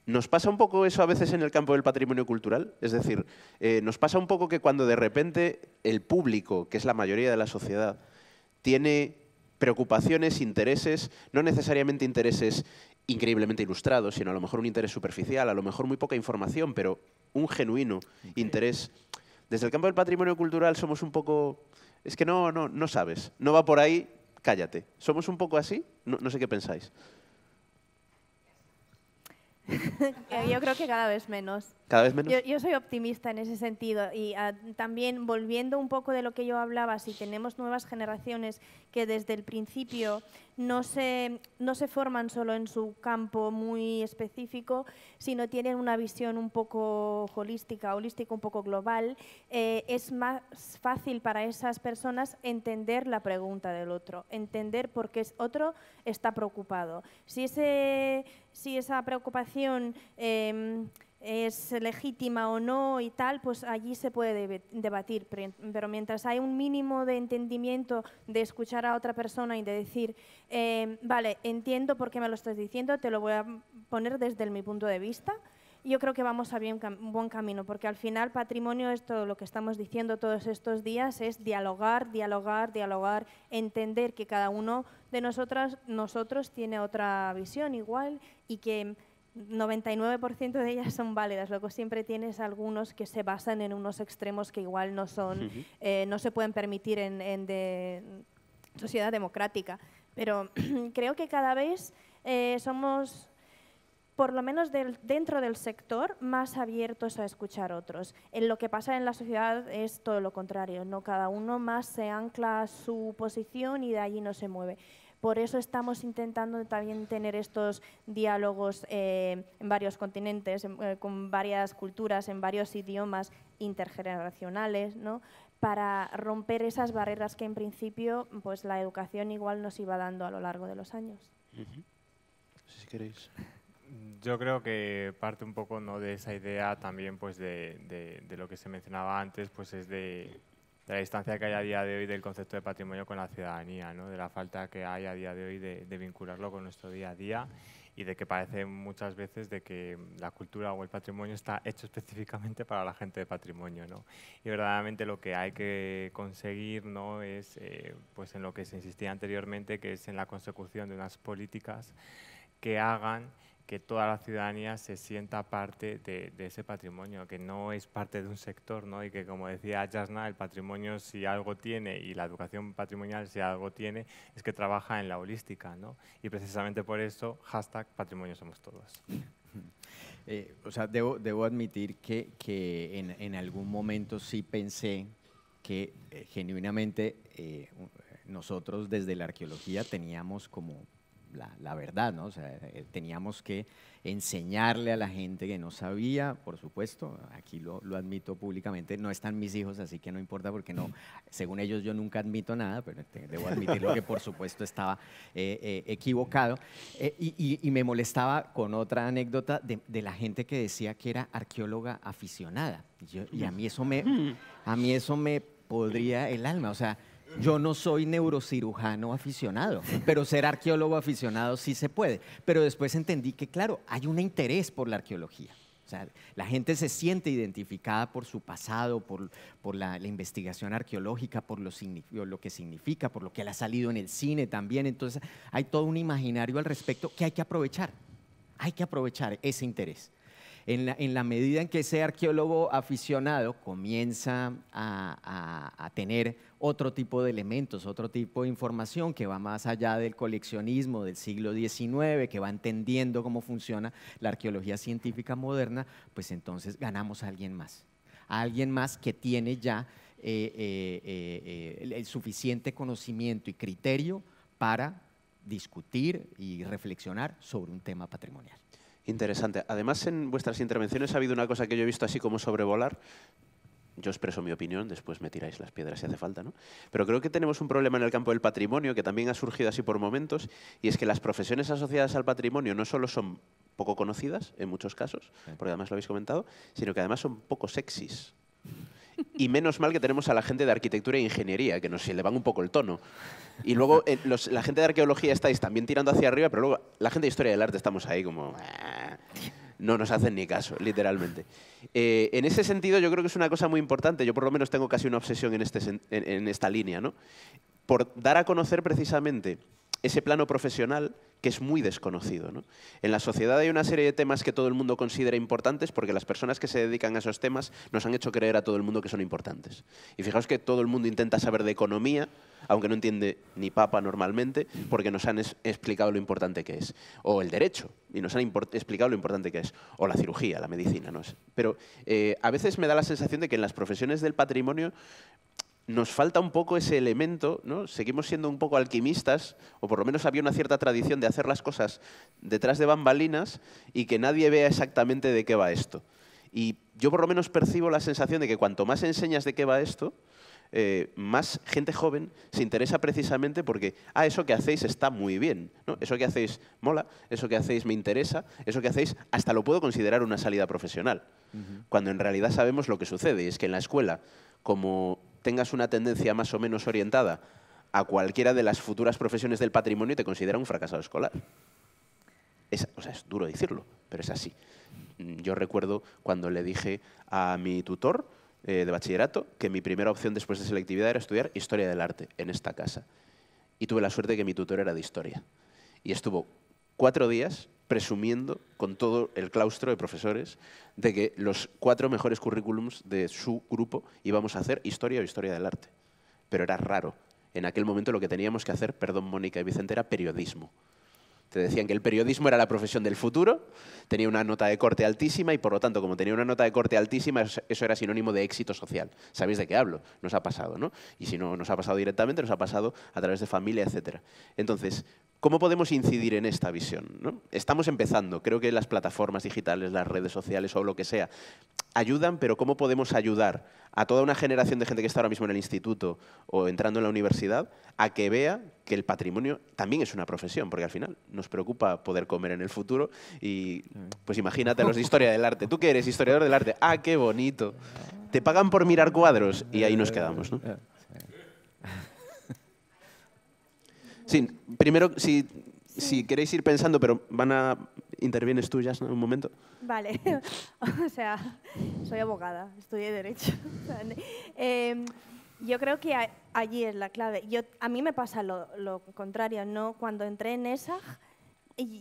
Nos pasa un poco eso a veces en el campo del patrimonio cultural, es decir, eh, nos pasa un poco que cuando de repente el público, que es la mayoría de la sociedad, tiene preocupaciones, intereses, no necesariamente intereses increíblemente ilustrados, sino a lo mejor un interés superficial, a lo mejor muy poca información, pero un genuino interés. Desde el campo del patrimonio cultural somos un poco... Es que no, no, no sabes, no va por ahí, cállate. ¿Somos un poco así? no sé qué pensáis. Eh, yo creo que cada vez menos. ¿Cada Yo, soy optimista en ese sentido y ah, también volviendo un poco de lo que yo hablaba, si tenemos nuevas generaciones que desde el principio no se, no se forman solo en su campo muy específico, sino tienen una visión un poco holística, holística un poco global, eh, es más fácil para esas personas entender la pregunta del otro, entender por qué otro está preocupado. Si, ese, si esa preocupación... Em, es legítima o no y tal, pues allí se puede debatir, pero mientras hay un mínimo de entendimiento de escuchar a otra persona y de decir, eh, vale, entiendo por qué me lo estás diciendo, te lo voy a poner desde mi punto de vista, yo creo que vamos a bien un buen camino, porque al final patrimonio es todo lo que estamos diciendo todos estos días, es dialogar, dialogar, dialogar, entender que cada uno de nosotras, nosotros tiene otra visión igual y que 99% de ellas son válidas, luego siempre tienes algunos que se basan en unos extremos que igual no son, eh, no se pueden permitir en, sociedad democrática. Pero creo que cada vez eh, somos por lo menos dentro del sector, más abiertos a escuchar otros. En lo que pasa en la sociedad es todo lo contrario, cada uno más se ancla a su posición y de allí no se mueve. Por eso estamos intentando también tener estos diálogos eh, en varios continentes, eh, con varias culturas, en varios idiomas intergeneracionales, ¿no? para romper esas barreras que en principio pues la educación igual nos iba dando a lo largo de los años. Si queréis. Yo creo que parte un poco ¿no? de esa idea también pues de lo que se mencionaba antes, pues es de de la distancia que hay a día de hoy del concepto de patrimonio con la ciudadanía, ¿no? de la falta que hay a día de hoy de, vincularlo con nuestro día a día y de que parece muchas veces de que la cultura o el patrimonio está hecho específicamente para la gente de patrimonio. ¿no? Y verdaderamente lo que hay que conseguir ¿no? es eh, pues en lo que se insistía anteriormente, que es en la consecución de unas políticas que hagan que toda la ciudadanía se sienta parte de, ese patrimonio, que no es parte de un sector, ¿no? y que como decía Jasna, el patrimonio si algo tiene y la educación patrimonial si algo tiene, es que trabaja en la holística. ¿no? Y precisamente por eso, hashtag patrimonio somos todos. Eh, o sea, debo, debo admitir que, que en, en, algún momento sí pensé que eh, genuinamente eh, nosotros desde la arqueología teníamos como la, verdad, ¿no? O sea, eh, teníamos que enseñarle a la gente que no sabía, por supuesto, aquí lo, lo, admito públicamente, no están mis hijos, así que no importa porque no, según ellos yo nunca admito nada, pero debo admitirlo que por supuesto estaba eh, eh, equivocado. y, y, me molestaba con otra anécdota de, de, la gente que decía que era arqueóloga aficionada. y a mí eso me, a mí eso me podría el alma, o sea, yo no soy neurocirujano aficionado, pero ser arqueólogo aficionado sí se puede. Pero después entendí que, claro, hay un interés por la arqueología. la gente se siente identificada por su pasado, por, la, investigación arqueológica, por lo, lo, que significa, por lo que le ha salido en el cine también. Entonces, hay todo un imaginario al respecto que hay que aprovechar. Hay que aprovechar ese interés en la, medida en que ese arqueólogo aficionado comienza a, tener otro tipo de elementos, otro tipo de información que va más allá del coleccionismo del siglo XIX, que va entendiendo cómo funciona la arqueología científica moderna, pues entonces ganamos a alguien más, a alguien más que tiene ya eh, eh, eh, el suficiente conocimiento y criterio para discutir y reflexionar sobre un tema patrimonial. Interesante. Además, en vuestras intervenciones ha habido una cosa que yo he visto así como sobrevolar. Yo expreso mi opinión, después me tiráis las piedras si hace falta, ¿no? Pero creo que tenemos un problema en el campo del patrimonio que también ha surgido así por momentos, y es que las profesiones asociadas al patrimonio no solo son poco conocidas en muchos casos, porque además lo habéis comentado, sino que además son poco sexys. Y menos mal que tenemos a la gente de arquitectura e ingeniería, que nos elevan un poco el tono. Y luego eh, la gente de arqueología estáis también tirando hacia arriba, pero luego la gente de historia del arte estamos ahí como... No nos hacen ni caso, literalmente. Eh, en ese sentido yo creo que es una cosa muy importante. Yo por lo menos tengo casi una obsesión en, este en esta línea, ¿no? Por dar a conocer precisamente ese plano profesional que es muy desconocido. En la sociedad hay una serie de temas que todo el mundo considera importantes porque las personas que se dedican a esos temas nos han hecho creer a todo el mundo que son importantes. Y fijaos que todo el mundo intenta saber de economía, aunque no entiende ni papa normalmente, porque nos han explicado lo importante que es. O el derecho, y nos han explicado lo importante que es. O la cirugía, la medicina. ¿no? Pero eh, a veces me da la sensación de que en las profesiones del patrimonio nos falta un poco ese elemento, ¿no? Seguimos siendo un poco alquimistas, o por lo menos había una cierta tradición de hacer las cosas detrás de bambalinas y que nadie vea exactamente de qué va esto. Y yo por lo menos percibo la sensación de que cuanto más enseñas de qué va esto, eh, más gente joven se interesa precisamente porque, ah, eso que hacéis está muy bien, ¿no? eso que hacéis mola, eso que hacéis me interesa, eso que hacéis hasta lo puedo considerar una salida profesional, cuando en realidad sabemos lo que sucede, es que en la escuela, como tengas una tendencia más o menos orientada a cualquiera de las futuras profesiones del patrimonio, te considera un fracasado escolar. o sea, es duro decirlo, pero es así. Yo recuerdo cuando le dije a mi tutor, eh, de bachillerato que mi primera opción después de selectividad era estudiar historia del arte en esta casa. Y tuve la suerte de que mi tutor era de historia. Y estuvo cuatro días presumiendo con todo el claustro de profesores de que los cuatro mejores currículums de su grupo íbamos a hacer historia o historia del arte. Pero era raro. En aquel momento lo que teníamos que hacer, perdón Mónica y Vicente, era periodismo. Te decían que el periodismo era la profesión del futuro tenía una nota de corte altísima y por lo tanto, como tenía una nota de corte altísima, eso era sinónimo de éxito social. ¿Sabéis de qué hablo? Nos ha pasado, ¿no? Y si no nos ha pasado directamente, nos ha pasado a través de familia, etcétera. Entonces, ¿Cómo podemos incidir en esta visión? ¿no? Estamos empezando. Creo que las plataformas digitales, las redes sociales o lo que sea ayudan, pero ¿cómo podemos ayudar a toda una generación de gente que está ahora mismo en el instituto o entrando en la universidad a que vea que el patrimonio también es una profesión? Porque al final nos preocupa poder comer en el futuro y pues imagínate los de historia del arte. Tú que eres historiador del arte. Ah, qué bonito. Te pagan por mirar cuadros y ahí nos quedamos, ¿no? Sí, primero, si, queréis ir pensando, pero van a... ¿Intervienes tú, Jasna, un momento? Vale. o sea, soy abogada, estudié Derecho. Em, yo creo que allí es la clave. Yo, a mí me pasa lo, contrario, ¿no? Cuando entré en esa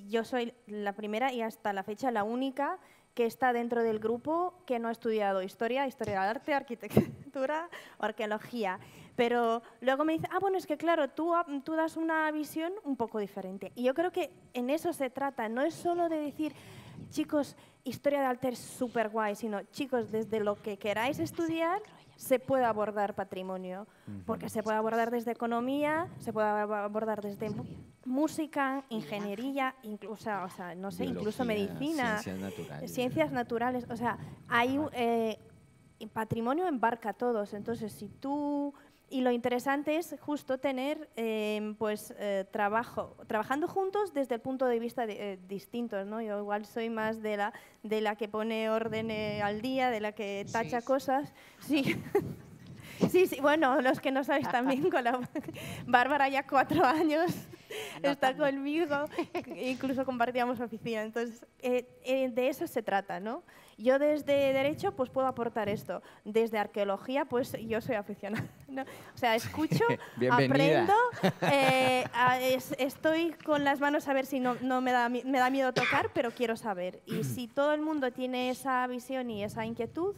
yo soy la primera y hasta la fecha la única que está dentro del grupo que no ha estudiado historia, historia del arte, arquitectura o arqueología. Pero luego me dice, ah, bueno, es que claro, tú, tú das una visión un poco diferente. Y yo creo que en eso se trata, no es solo de decir, chicos, historia de Alter es súper guay, sino chicos, desde lo que queráis estudiar se puede abordar patrimonio, porque se puede abordar desde economía, se puede abordar desde música, ingeniería, incluso, o sea, no sé, incluso medicina, ciencias naturales. o sea, hay eh, patrimonio embarca a todos, entonces si tú y lo interesante es justo tener, em, pues, eh, trabajo, trabajando juntos desde el punto de vista de, eh, distintos, ¿no? Yo igual soy más de la, de la que pone orden al día, de la que tacha cosas. Sí. sí, sí, bueno, los que no sabéis también, con la Bárbara ya cuatro años está conmigo, incluso compartíamos oficina. Entonces, eh, de eso se trata, ¿no? Yo desde derecho pues puedo aportar esto. Desde arqueología pues yo soy aficionada. O sea, escucho, aprendo, eh, estoy con las manos a ver si no, me, da, me da miedo tocar, pero quiero saber. Y si todo el mundo tiene esa visión y esa inquietud,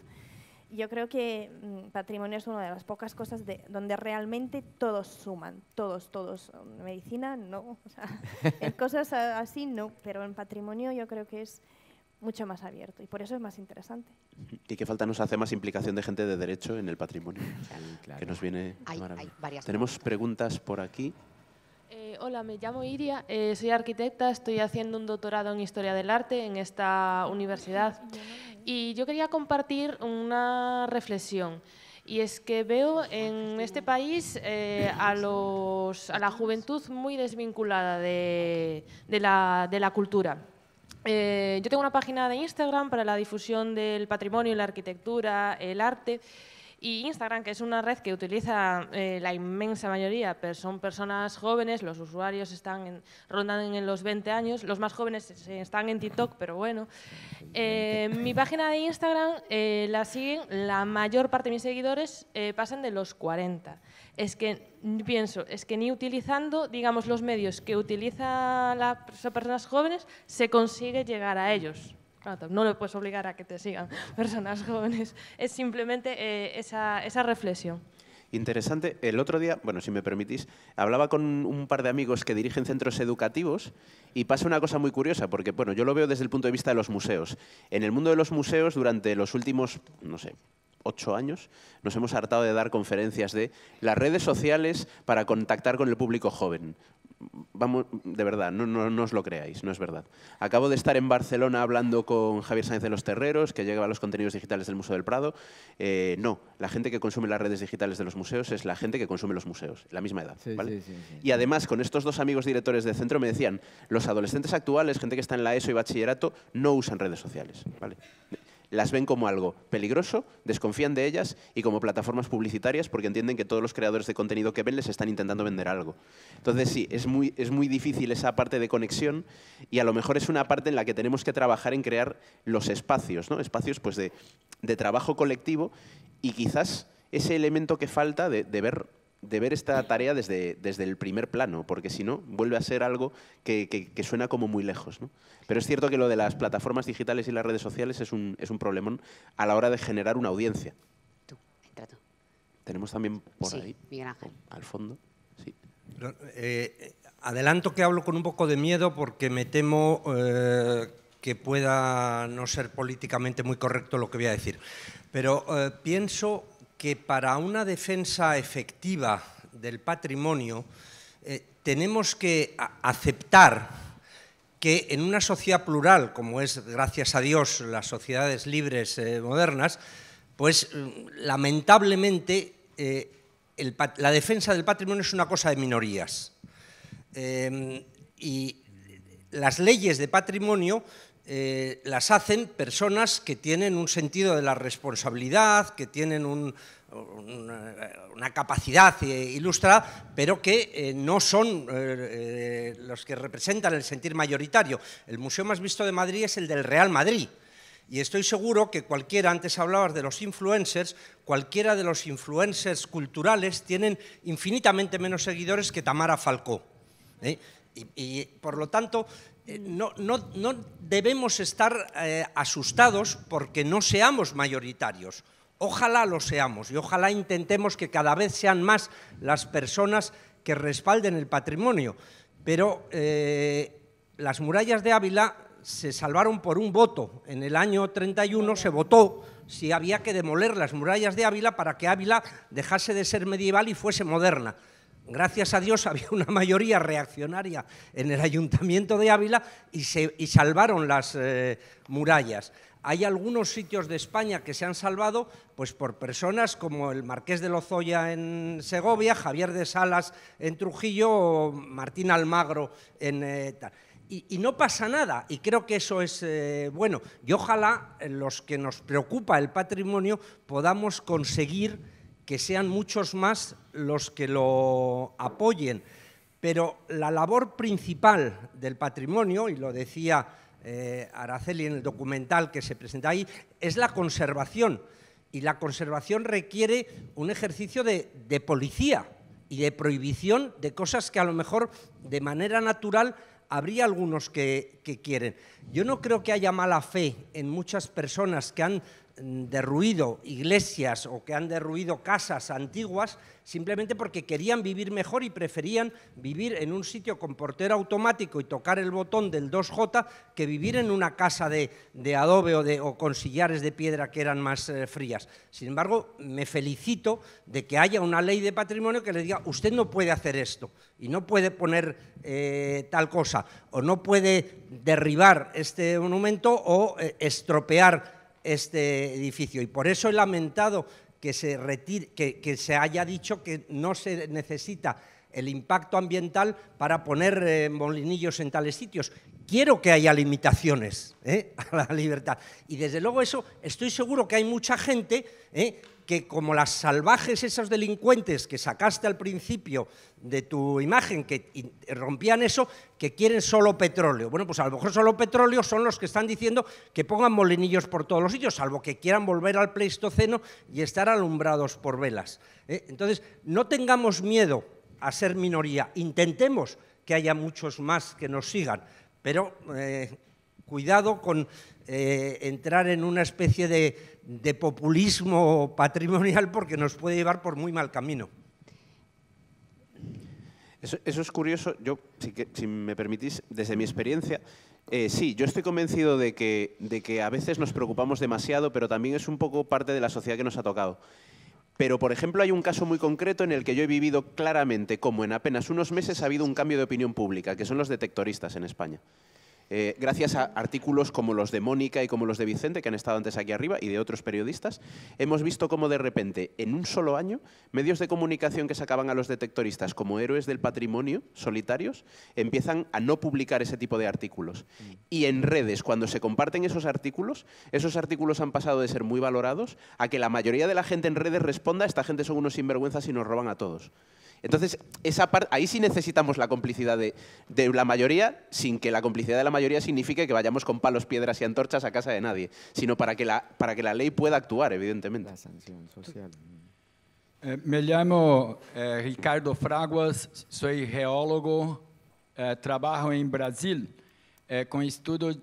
yo creo que mm, patrimonio es una de las pocas cosas de, donde realmente todos suman, todos, todos. medicina, no. cosas así, no. Pero en patrimonio yo creo que es mucho más abierto y por eso es más interesante. Y qué falta nos hace más implicación de gente de derecho en el patrimonio, que nos viene hay, Tenemos preguntas por aquí. Eh, hola, me llamo Iria, eh, soy arquitecta, estoy haciendo un doctorado en Historia del Arte en esta universidad y yo quería compartir una reflexión. Y es que veo en este país eh, a, los, a, la juventud muy desvinculada de la cultura. Eh, yo tengo una página de Instagram para la difusión del patrimonio, la arquitectura, el arte. Y Instagram, que es una red que utiliza eh, la inmensa mayoría, son personas jóvenes, los usuarios están en, rondan en los 20 años, los más jóvenes están en TikTok, pero bueno. Eh, mi página de Instagram la siguen, la mayor parte de mis seguidores pasan de los 40 es que pienso, es que ni utilizando, digamos, los medios que utilizan las personas jóvenes, se consigue llegar a ellos. no le puedes obligar a que te sigan personas jóvenes. Es simplemente eh, esa, esa reflexión. Interesante. El otro día, bueno, si me permitís, hablaba con un par de amigos que dirigen centros educativos y pasa una cosa muy curiosa, porque, bueno, yo lo veo desde el punto de vista de los museos. En el mundo de los museos, durante los últimos, no sé, ocho años, nos hemos hartado de dar conferencias de las redes sociales para contactar con el público joven. Vamos, de verdad, no, os lo creáis, no es verdad. Acabo de estar en Barcelona hablando con Javier Sáenz de los Terreros, que a los contenidos digitales del Museo del Prado. Eh, no, la gente que consume las redes digitales de los museos es la gente que consume los museos, la misma edad. y además, con estos dos amigos directores de centro me decían, los adolescentes actuales, gente que está en la ESO y bachillerato, no usan redes sociales. ¿vale? las ven como algo peligroso, desconfían de ellas y como plataformas publicitarias porque entienden que todos los creadores de contenido que ven les están intentando vender algo. Entonces sí, es muy, es muy difícil esa parte de conexión y a lo mejor es una parte en la que tenemos que trabajar en crear los espacios, ¿no? espacios pues, de, trabajo colectivo y quizás ese elemento que falta de, de ver de ver esta tarea desde, desde el primer plano, porque si no, vuelve a ser algo que, que, suena como muy lejos. ¿no? Pero es cierto que lo de las plataformas digitales y las redes sociales es un, es un problemón a la hora de generar una audiencia. Tú, entra tú. Tenemos también por ahí, al fondo. Sí. Eh, adelanto que hablo con un poco de miedo porque me temo eh, que pueda no ser políticamente muy correcto lo que voy a decir. Pero eh, pienso que para una defensa efectiva del patrimonio eh, tenemos que aceptar que en una sociedad plural, como es, gracias a Dios, las sociedades libres eh, modernas, pues mm, lamentablemente eh, la defensa del patrimonio es una cosa de minorías. Em, y las leyes de patrimonio eh, las hacen personas que tienen un sentido de la responsabilidad, que tienen eh, una, capacidad eh, ilustrada, pero que no son los que representan el sentir mayoritario. El museo más visto de Madrid es el del Real Madrid. Y estoy seguro que cualquiera, antes hablabas de los influencers, cualquiera de los influencers culturales tienen infinitamente menos seguidores que Tamara Falcó. y, por lo tanto, eh, no, debemos estar eh, asustados porque no seamos mayoritarios. Ojalá lo seamos y ojalá intentemos que cada vez sean más las personas que respalden el patrimonio. Pero eh, las murallas de Ávila se salvaron por un voto. En el año 31 se votó si había que demoler las murallas de Ávila para que Ávila dejase de ser medieval y fuese moderna gracias a Dios había una mayoría reaccionaria en el ayuntamiento de Ávila y, se, salvaron las eh, murallas. Hay algunos sitios de España que se han salvado pues, por personas como el Marqués de Lozoya en Segovia, Javier de Salas en Trujillo o Martín Almagro en... Eh, y, no pasa nada, y creo que eso es eh, bueno. Y ojalá los que nos preocupa el patrimonio podamos conseguir que sean muchos más los que lo apoyen. Pero la labor principal del patrimonio, y lo decía eh, Araceli en el documental que se presenta ahí, es la conservación. Y la conservación requiere un ejercicio de, policía y de prohibición de cosas que a lo mejor de manera natural habría algunos que, quieren. Yo no creo que haya mala fe en muchas personas que han Mm, derruido iglesias o que han derruido casas antiguas simplemente porque querían vivir mejor y preferían vivir en un sitio con portero automático y tocar el botón del 2J que vivir en una casa de, adobe o, de, o, con sillares de piedra que eran más eh, frías. Sin embargo, me felicito de que haya una ley de patrimonio que le diga usted no puede hacer esto y no puede poner eh, tal cosa o no puede derribar este monumento o eh, estropear este edificio. Y por eso he lamentado que se, retire, que, se haya dicho que no se necesita el impacto ambiental para poner eh, molinillos en tales sitios. Quiero que haya limitaciones eh, a la libertad. Y desde luego eso, estoy seguro que hay mucha gente eh, que como las salvajes, esos delincuentes que sacaste al principio de tu imagen, que rompían eso, que quieren solo petróleo. Bueno, pues a lo mejor solo petróleo son los que están diciendo que pongan molinillos por todos los sitios, salvo que quieran volver al Pleistoceno y estar alumbrados por velas. ¿eh? Entonces, no tengamos miedo a ser minoría, intentemos que haya muchos más que nos sigan, pero... Eh, cuidado con eh, entrar en una especie de, populismo patrimonial porque nos puede llevar por muy mal camino. Eso, es curioso. Yo, si, me permitís, desde mi experiencia, eh, sí, yo estoy convencido de que, de que a veces nos preocupamos demasiado, pero también es un poco parte de la sociedad que nos ha tocado. Pero, por ejemplo, hay un caso muy concreto en el que yo he vivido claramente cómo en apenas unos meses ha habido un cambio de opinión pública, que son los detectoristas en España. Eh, gracias a artículos como los de Mónica y como los de Vicente, que han estado antes aquí arriba, y de otros periodistas, hemos visto cómo de repente, en un solo año, medios de comunicación que sacaban a los detectoristas como héroes del patrimonio, solitarios, empiezan a no publicar ese tipo de artículos. Mm. Y en redes, cuando se comparten esos artículos, esos artículos han pasado de ser muy valorados a que la mayoría de la gente en redes responda, esta gente son unos sinvergüenzas y nos roban a todos. Entonces, esa parte, ahí sí necesitamos la complicidad de, la mayoría, sin que la complicidad de la mayoría signifique que vayamos con palos, piedras y antorchas a casa de nadie, sino para que la, para que la ley pueda actuar, evidentemente. La sanción social. Eh, me llamo eh, Ricardo Fraguas, soy geólogo, eh, trabajo en Brasil con estudios,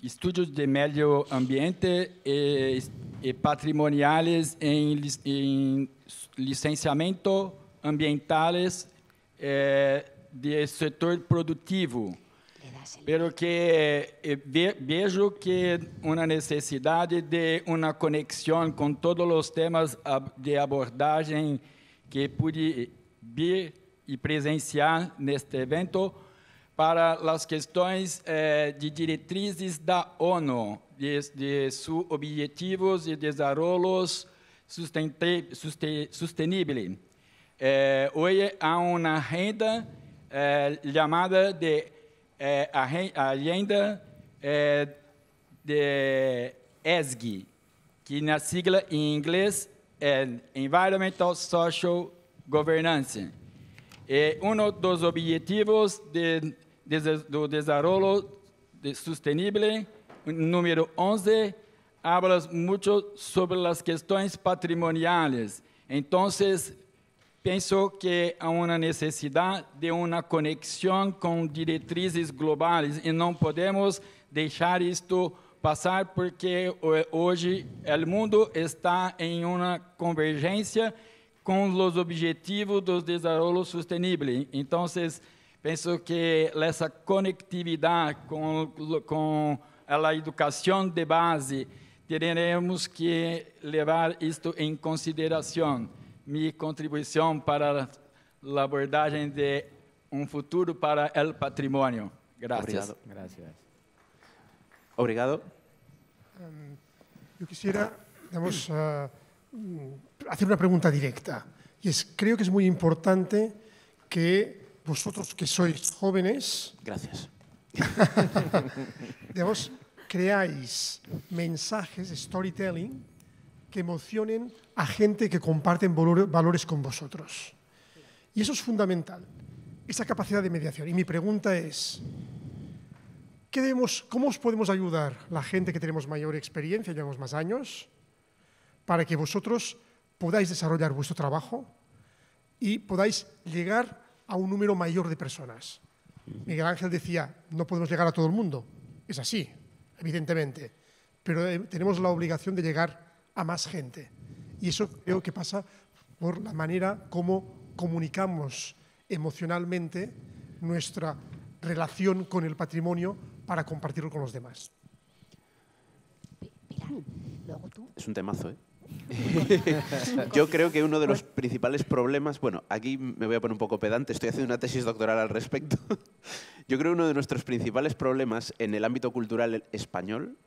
estudios de medio ambiente y, patrimoniales en, en licenciamiento ambientais eh, é, do setor produtivo, pero que é, vejo que uma necessidade de uma conexão com todos os temas de abordagem que pude vir e presenciar neste evento para as questões é, de diretrizes da ONU, de, de seus objetivos e de desenvolvimento sustentável. É, hoje há uma agenda é, chamada de é, agenda é, de ESG, que na sigla em inglês é Environmental Social Governance. E um dos objetivos de, de, do desenvolvimento de sustentável, número 11, habla muito sobre as questões patrimoniais. Então, Penso que há uma necessidade de uma conexão com diretrizes globais e não podemos deixar isto passar porque hoje o mundo está em uma convergência com os objetivos do desenvolvimento sustentável. Então, penso que essa conectividade com, com a educação de base teremos que levar isto em consideração. mi contribución para la abordaje de un futuro para el patrimonio. Gracias. Gracias. Obrigado. Em, yo quisiera eh, mm, hacer una pregunta directa. Y es, creo que es muy importante que vosotros que sois jóvenes... Gracias. creáis mensajes, storytelling, que emocionen a gente que comparten valores con vosotros. Y eso es fundamental, esa capacidad de mediación. Y mi pregunta es, ¿qué debemos, ¿cómo os podemos ayudar la gente que tenemos mayor experiencia, llevamos más años, para que vosotros podáis desarrollar vuestro trabajo y podáis llegar a un número mayor de personas? Miguel Ángel decía, no podemos llegar a todo el mundo. Es así, evidentemente, pero eh, tenemos la obligación de llegar a más gente. Y eso creo que pasa por la manera como comunicamos emocionalmente nuestra relación con el patrimonio para compartirlo con los demás. Es un temazo, ¿eh? Yo creo que uno de los principales problemas, bueno, aquí me voy a poner un poco pedante, estoy haciendo una tesis doctoral al respecto. Yo creo que uno de nuestros principales problemas en el ámbito cultural español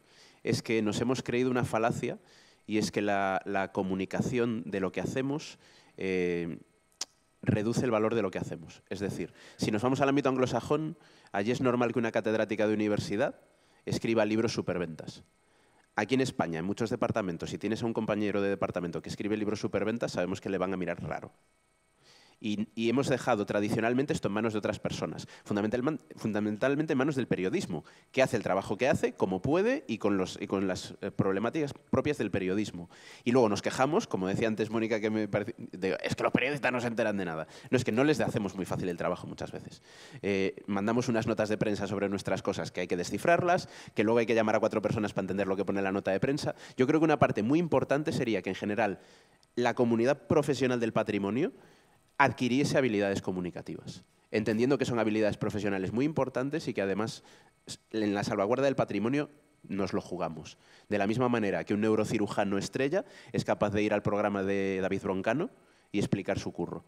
es que nos hemos creído una falacia y es que la, comunicación de lo que hacemos eh, reduce el valor de lo que hacemos. Es decir, si nos vamos al ámbito anglosajón, allí es normal que una catedrática de universidad escriba libros superventas. Aquí en España, en muchos departamentos, si tienes a un compañero de departamento que escribe libros superventas, sabemos que le van a mirar raro y, hemos dejado tradicionalmente esto en manos de otras personas, fundamentalmente en manos del periodismo, que hace el trabajo que hace, como puede y con, las eh, problemáticas propias del periodismo. Y luego nos quejamos, como decía antes Mónica, que me es que los periodistas no se enteran de nada. No es que no les hacemos muy fácil el trabajo muchas veces. Eh, mandamos unas notas de prensa sobre nuestras cosas que hay que descifrarlas, que luego hay que llamar a cuatro personas para entender lo que pone la nota de prensa. Yo creo que una parte muy importante sería que en general la comunidad profesional del patrimonio adquiriese habilidades comunicativas, entendiendo que son habilidades profesionales muy importantes y que además en la salvaguarda del patrimonio nos lo jugamos. De la misma manera que un neurocirujano estrella es capaz de ir al programa de David Broncano y explicar su curro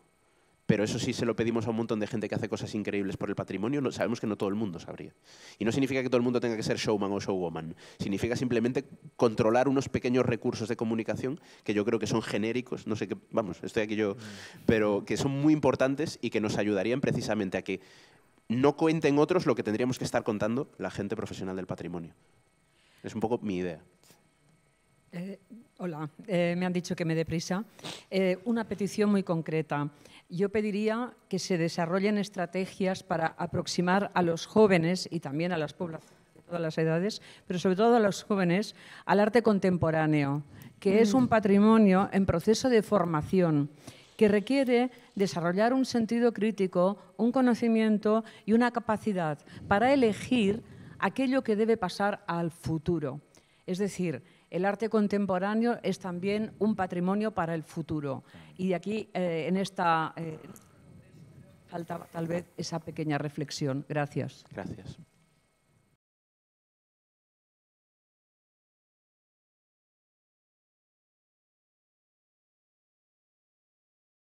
pero eso sí se lo pedimos a un montón de gente que hace cosas increíbles por el patrimonio, no, sabemos que no todo el mundo sabría. Y no significa que todo el mundo tenga que ser showman o showwoman, significa simplemente controlar unos pequeños recursos de comunicación que yo creo que son genéricos, no sé qué, vamos, estoy aquí yo, mm. pero que son muy importantes y que nos ayudarían precisamente a que no cuenten otros lo que tendríamos que estar contando la gente profesional del patrimonio. Es un poco mi idea. Eh, hola, eh, me han dicho que me dé prisa. Eh, una petición muy concreta yo pediría que se desarrollen estrategias para aproximar a los jóvenes y también a las poblaciones de todas las edades, pero sobre todo a los jóvenes, al arte contemporáneo, que es mm. un patrimonio en proceso de formación que requiere desarrollar un sentido crítico, un conocimiento y una capacidad para elegir aquello que debe pasar al futuro. Es decir, el arte contemporáneo es también un patrimonio para el futuro. Y de aquí, eh, en esta... Eh, falta tal vez esa pequeña reflexión. Gracias. Gracias.